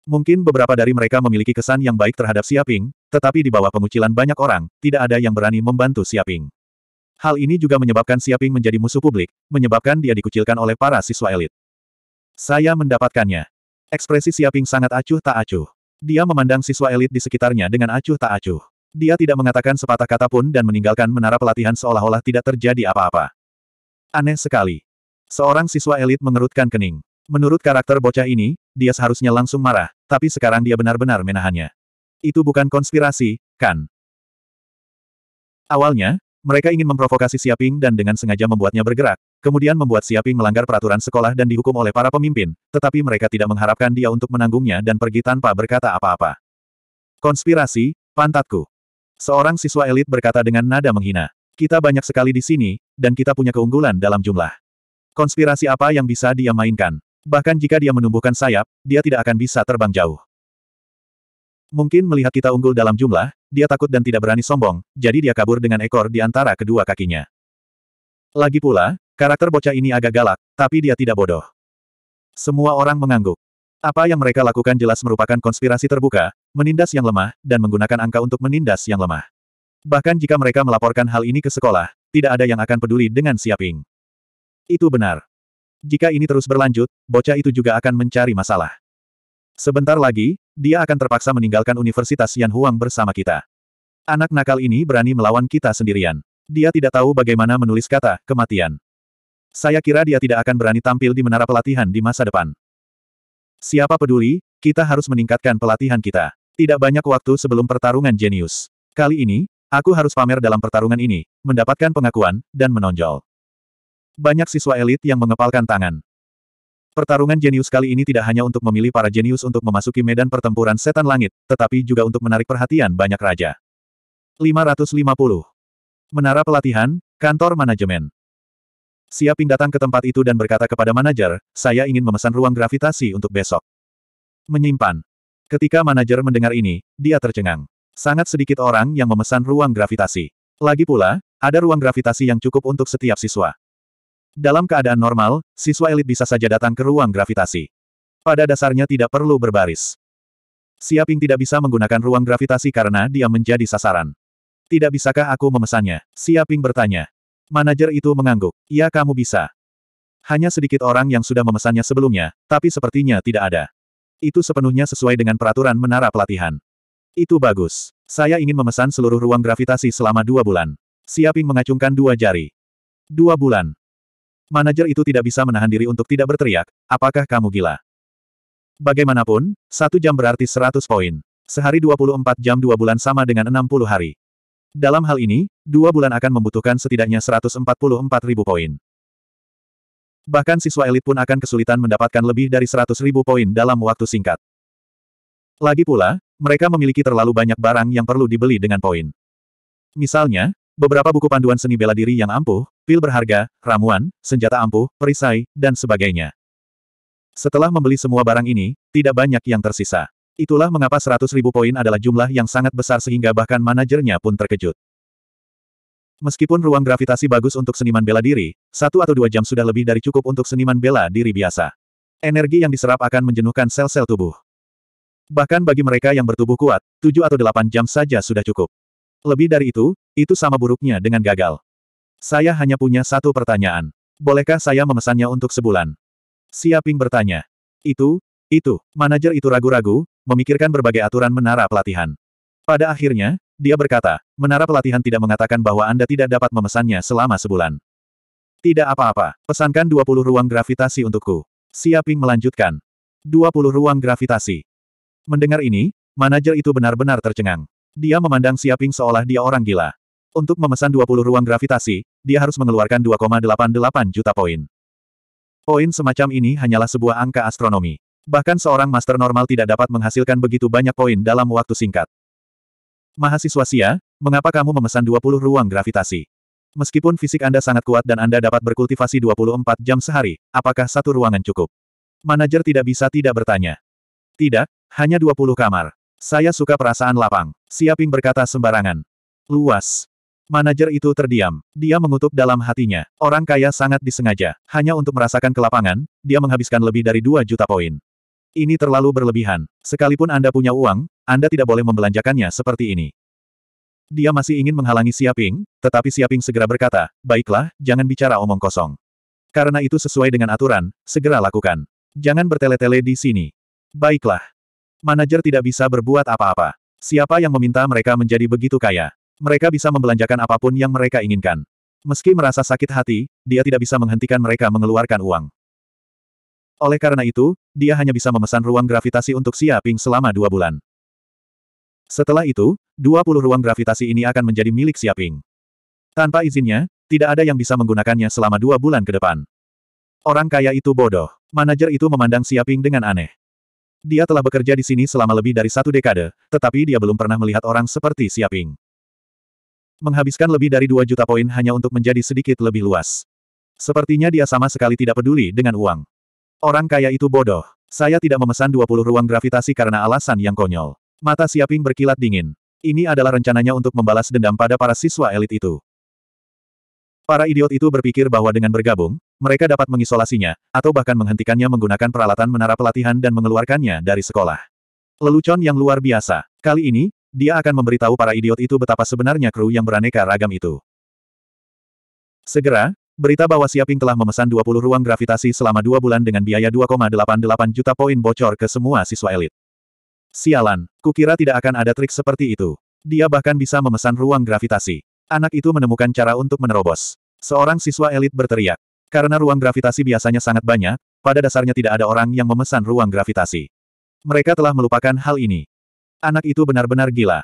Mungkin beberapa dari mereka memiliki kesan yang baik terhadap Siaping, tetapi di bawah pengucilan banyak orang, tidak ada yang berani membantu Siaping. Hal ini juga menyebabkan Siaping menjadi musuh publik, menyebabkan dia dikucilkan oleh para siswa elit. Saya mendapatkannya. Ekspresi Siaping sangat acuh tak acuh. Dia memandang siswa elit di sekitarnya dengan acuh tak acuh. Dia tidak mengatakan sepatah kata pun dan meninggalkan menara pelatihan seolah-olah tidak terjadi apa-apa. Aneh sekali. Seorang siswa elit mengerutkan kening. Menurut karakter bocah ini, dia seharusnya langsung marah, tapi sekarang dia benar-benar menahannya. Itu bukan konspirasi, kan? Awalnya, mereka ingin memprovokasi Siaping dan dengan sengaja membuatnya bergerak, kemudian membuat Siaping melanggar peraturan sekolah dan dihukum oleh para pemimpin, tetapi mereka tidak mengharapkan dia untuk menanggungnya dan pergi tanpa berkata apa-apa. Konspirasi, pantatku. Seorang siswa elit berkata dengan nada menghina. Kita banyak sekali di sini, dan kita punya keunggulan dalam jumlah. Konspirasi apa yang bisa dia mainkan? Bahkan jika dia menumbuhkan sayap, dia tidak akan bisa terbang jauh. Mungkin melihat kita unggul dalam jumlah, dia takut dan tidak berani sombong, jadi dia kabur dengan ekor di antara kedua kakinya. Lagi pula, karakter bocah ini agak galak, tapi dia tidak bodoh. Semua orang mengangguk. Apa yang mereka lakukan jelas merupakan konspirasi terbuka, menindas yang lemah, dan menggunakan angka untuk menindas yang lemah. Bahkan jika mereka melaporkan hal ini ke sekolah, tidak ada yang akan peduli dengan Siaping. Itu benar. Jika ini terus berlanjut, bocah itu juga akan mencari masalah. Sebentar lagi, dia akan terpaksa meninggalkan Universitas Yan Huang bersama kita. Anak nakal ini berani melawan kita sendirian. Dia tidak tahu bagaimana menulis kata, kematian. Saya kira dia tidak akan berani tampil di menara pelatihan di masa depan. Siapa peduli, kita harus meningkatkan pelatihan kita. Tidak banyak waktu sebelum pertarungan jenius. Kali ini, aku harus pamer dalam pertarungan ini, mendapatkan pengakuan, dan menonjol. Banyak siswa elit yang mengepalkan tangan. Pertarungan jenius kali ini tidak hanya untuk memilih para jenius untuk memasuki medan pertempuran setan langit, tetapi juga untuk menarik perhatian banyak raja. 550. Menara Pelatihan, Kantor Manajemen Siaping datang ke tempat itu dan berkata kepada manajer, saya ingin memesan ruang gravitasi untuk besok. Menyimpan. Ketika manajer mendengar ini, dia tercengang. Sangat sedikit orang yang memesan ruang gravitasi. Lagi pula, ada ruang gravitasi yang cukup untuk setiap siswa. Dalam keadaan normal, siswa elit bisa saja datang ke ruang gravitasi. Pada dasarnya tidak perlu berbaris. Siaping tidak bisa menggunakan ruang gravitasi karena dia menjadi sasaran. Tidak bisakah aku memesannya? Siaping bertanya. Manajer itu mengangguk. Ya kamu bisa. Hanya sedikit orang yang sudah memesannya sebelumnya, tapi sepertinya tidak ada. Itu sepenuhnya sesuai dengan peraturan menara pelatihan. Itu bagus. Saya ingin memesan seluruh ruang gravitasi selama dua bulan. Siaping mengacungkan dua jari. Dua bulan. Manajer itu tidak bisa menahan diri untuk tidak berteriak, apakah kamu gila? Bagaimanapun, satu jam berarti 100 poin. Sehari 24 jam dua bulan sama dengan 60 hari. Dalam hal ini, dua bulan akan membutuhkan setidaknya 144 ribu poin. Bahkan siswa elit pun akan kesulitan mendapatkan lebih dari 100 ribu poin dalam waktu singkat. Lagi pula, mereka memiliki terlalu banyak barang yang perlu dibeli dengan poin. Misalnya, beberapa buku panduan seni bela diri yang ampuh, pil berharga, ramuan, senjata ampuh, perisai, dan sebagainya. Setelah membeli semua barang ini, tidak banyak yang tersisa. Itulah mengapa 100 ribu poin adalah jumlah yang sangat besar sehingga bahkan manajernya pun terkejut. Meskipun ruang gravitasi bagus untuk seniman bela diri, satu atau dua jam sudah lebih dari cukup untuk seniman bela diri biasa. Energi yang diserap akan menjenuhkan sel-sel tubuh. Bahkan bagi mereka yang bertubuh kuat, tujuh atau delapan jam saja sudah cukup. Lebih dari itu, itu sama buruknya dengan gagal. Saya hanya punya satu pertanyaan. Bolehkah saya memesannya untuk sebulan? Siaping bertanya. Itu, itu, manajer itu ragu-ragu, memikirkan berbagai aturan menara pelatihan. Pada akhirnya, dia berkata, menara pelatihan tidak mengatakan bahwa Anda tidak dapat memesannya selama sebulan. Tidak apa-apa, pesankan 20 ruang gravitasi untukku. Siaping melanjutkan. 20 ruang gravitasi. Mendengar ini, manajer itu benar-benar tercengang. Dia memandang Siaping seolah dia orang gila. Untuk memesan 20 ruang gravitasi, dia harus mengeluarkan 2,88 juta poin. Poin semacam ini hanyalah sebuah angka astronomi. Bahkan seorang master normal tidak dapat menghasilkan begitu banyak poin dalam waktu singkat. Mahasiswa Sia, mengapa kamu memesan 20 ruang gravitasi? Meskipun fisik Anda sangat kuat dan Anda dapat berkultivasi 24 jam sehari, apakah satu ruangan cukup? Manajer tidak bisa tidak bertanya. Tidak, hanya 20 kamar. Saya suka perasaan lapang. Siaping berkata sembarangan. Luas. Manajer itu terdiam. Dia mengutuk dalam hatinya. Orang kaya sangat disengaja. Hanya untuk merasakan kelapangan, dia menghabiskan lebih dari 2 juta poin. Ini terlalu berlebihan. Sekalipun Anda punya uang, Anda tidak boleh membelanjakannya seperti ini. Dia masih ingin menghalangi Siaping, tetapi Siaping segera berkata, baiklah, jangan bicara omong kosong. Karena itu sesuai dengan aturan, segera lakukan. Jangan bertele-tele di sini. Baiklah. Manajer tidak bisa berbuat apa-apa. Siapa yang meminta mereka menjadi begitu kaya? Mereka bisa membelanjakan apapun yang mereka inginkan. Meski merasa sakit hati, dia tidak bisa menghentikan mereka mengeluarkan uang. Oleh karena itu, dia hanya bisa memesan ruang gravitasi untuk Xia Ping selama dua bulan. Setelah itu, 20 ruang gravitasi ini akan menjadi milik Xia Ping. Tanpa izinnya, tidak ada yang bisa menggunakannya selama dua bulan ke depan. Orang kaya itu bodoh. Manajer itu memandang Xia Ping dengan aneh. Dia telah bekerja di sini selama lebih dari satu dekade, tetapi dia belum pernah melihat orang seperti Siaping. Menghabiskan lebih dari dua juta poin hanya untuk menjadi sedikit lebih luas. Sepertinya dia sama sekali tidak peduli dengan uang. Orang kaya itu bodoh. Saya tidak memesan 20 ruang gravitasi karena alasan yang konyol. Mata Siaping berkilat dingin. Ini adalah rencananya untuk membalas dendam pada para siswa elit itu. Para idiot itu berpikir bahwa dengan bergabung, mereka dapat mengisolasinya, atau bahkan menghentikannya menggunakan peralatan menara pelatihan dan mengeluarkannya dari sekolah. Lelucon yang luar biasa. Kali ini, dia akan memberitahu para idiot itu betapa sebenarnya kru yang beraneka ragam itu. Segera, berita bahwa Siaping telah memesan 20 ruang gravitasi selama dua bulan dengan biaya 2,88 juta poin bocor ke semua siswa elit. Sialan, kukira tidak akan ada trik seperti itu. Dia bahkan bisa memesan ruang gravitasi. Anak itu menemukan cara untuk menerobos. Seorang siswa elit berteriak. Karena ruang gravitasi biasanya sangat banyak, pada dasarnya tidak ada orang yang memesan ruang gravitasi. Mereka telah melupakan hal ini. Anak itu benar-benar gila.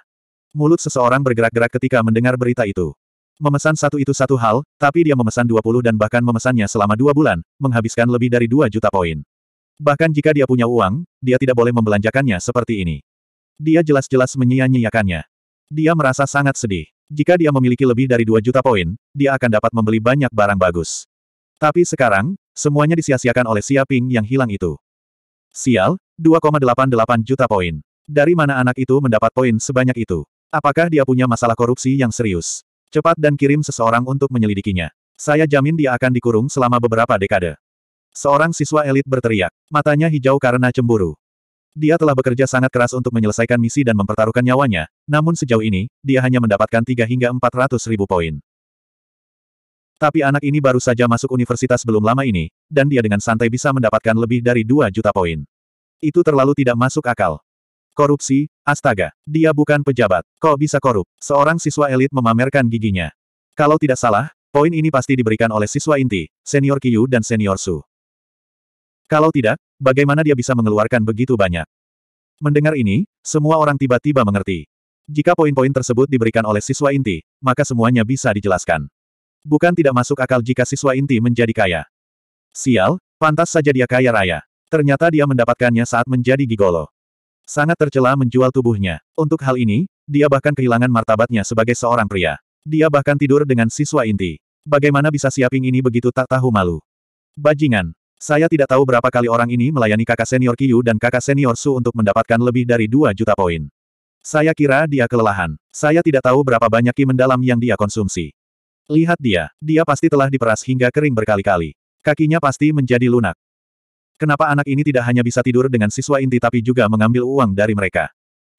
Mulut seseorang bergerak-gerak ketika mendengar berita itu. Memesan satu itu satu hal, tapi dia memesan 20 dan bahkan memesannya selama dua bulan, menghabiskan lebih dari dua juta poin. Bahkan jika dia punya uang, dia tidak boleh membelanjakannya seperti ini. Dia jelas-jelas menyia-nyiakannya. Dia merasa sangat sedih. Jika dia memiliki lebih dari 2 juta poin, dia akan dapat membeli banyak barang bagus. Tapi sekarang, semuanya disia-siakan oleh Xia Ping yang hilang itu. Sial, 2,88 juta poin. Dari mana anak itu mendapat poin sebanyak itu? Apakah dia punya masalah korupsi yang serius? Cepat dan kirim seseorang untuk menyelidikinya. Saya jamin dia akan dikurung selama beberapa dekade. Seorang siswa elit berteriak. Matanya hijau karena cemburu. Dia telah bekerja sangat keras untuk menyelesaikan misi dan mempertaruhkan nyawanya, namun sejauh ini, dia hanya mendapatkan 3 hingga 400 ribu poin. Tapi anak ini baru saja masuk universitas belum lama ini, dan dia dengan santai bisa mendapatkan lebih dari 2 juta poin. Itu terlalu tidak masuk akal. Korupsi, astaga, dia bukan pejabat. Kok bisa korup? Seorang siswa elit memamerkan giginya. Kalau tidak salah, poin ini pasti diberikan oleh siswa inti, senior Kiyu dan senior Su. Kalau tidak, bagaimana dia bisa mengeluarkan begitu banyak? Mendengar ini, semua orang tiba-tiba mengerti. Jika poin-poin tersebut diberikan oleh siswa inti, maka semuanya bisa dijelaskan. Bukan tidak masuk akal jika siswa inti menjadi kaya. Sial, pantas saja dia kaya raya. Ternyata dia mendapatkannya saat menjadi gigolo. Sangat tercela menjual tubuhnya. Untuk hal ini, dia bahkan kehilangan martabatnya sebagai seorang pria. Dia bahkan tidur dengan siswa inti. Bagaimana bisa siaping ini begitu tak tahu malu? Bajingan. Saya tidak tahu berapa kali orang ini melayani kakak senior Kiyu dan kakak senior Su untuk mendapatkan lebih dari 2 juta poin. Saya kira dia kelelahan. Saya tidak tahu berapa banyak ki mendalam yang dia konsumsi. Lihat dia, dia pasti telah diperas hingga kering berkali-kali. Kakinya pasti menjadi lunak. Kenapa anak ini tidak hanya bisa tidur dengan siswa inti tapi juga mengambil uang dari mereka?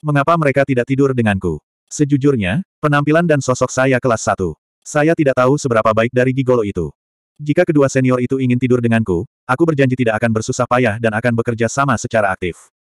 Mengapa mereka tidak tidur denganku? Sejujurnya, penampilan dan sosok saya kelas 1. Saya tidak tahu seberapa baik dari Gigolo itu. Jika kedua senior itu ingin tidur denganku, aku berjanji tidak akan bersusah payah dan akan bekerja sama secara aktif.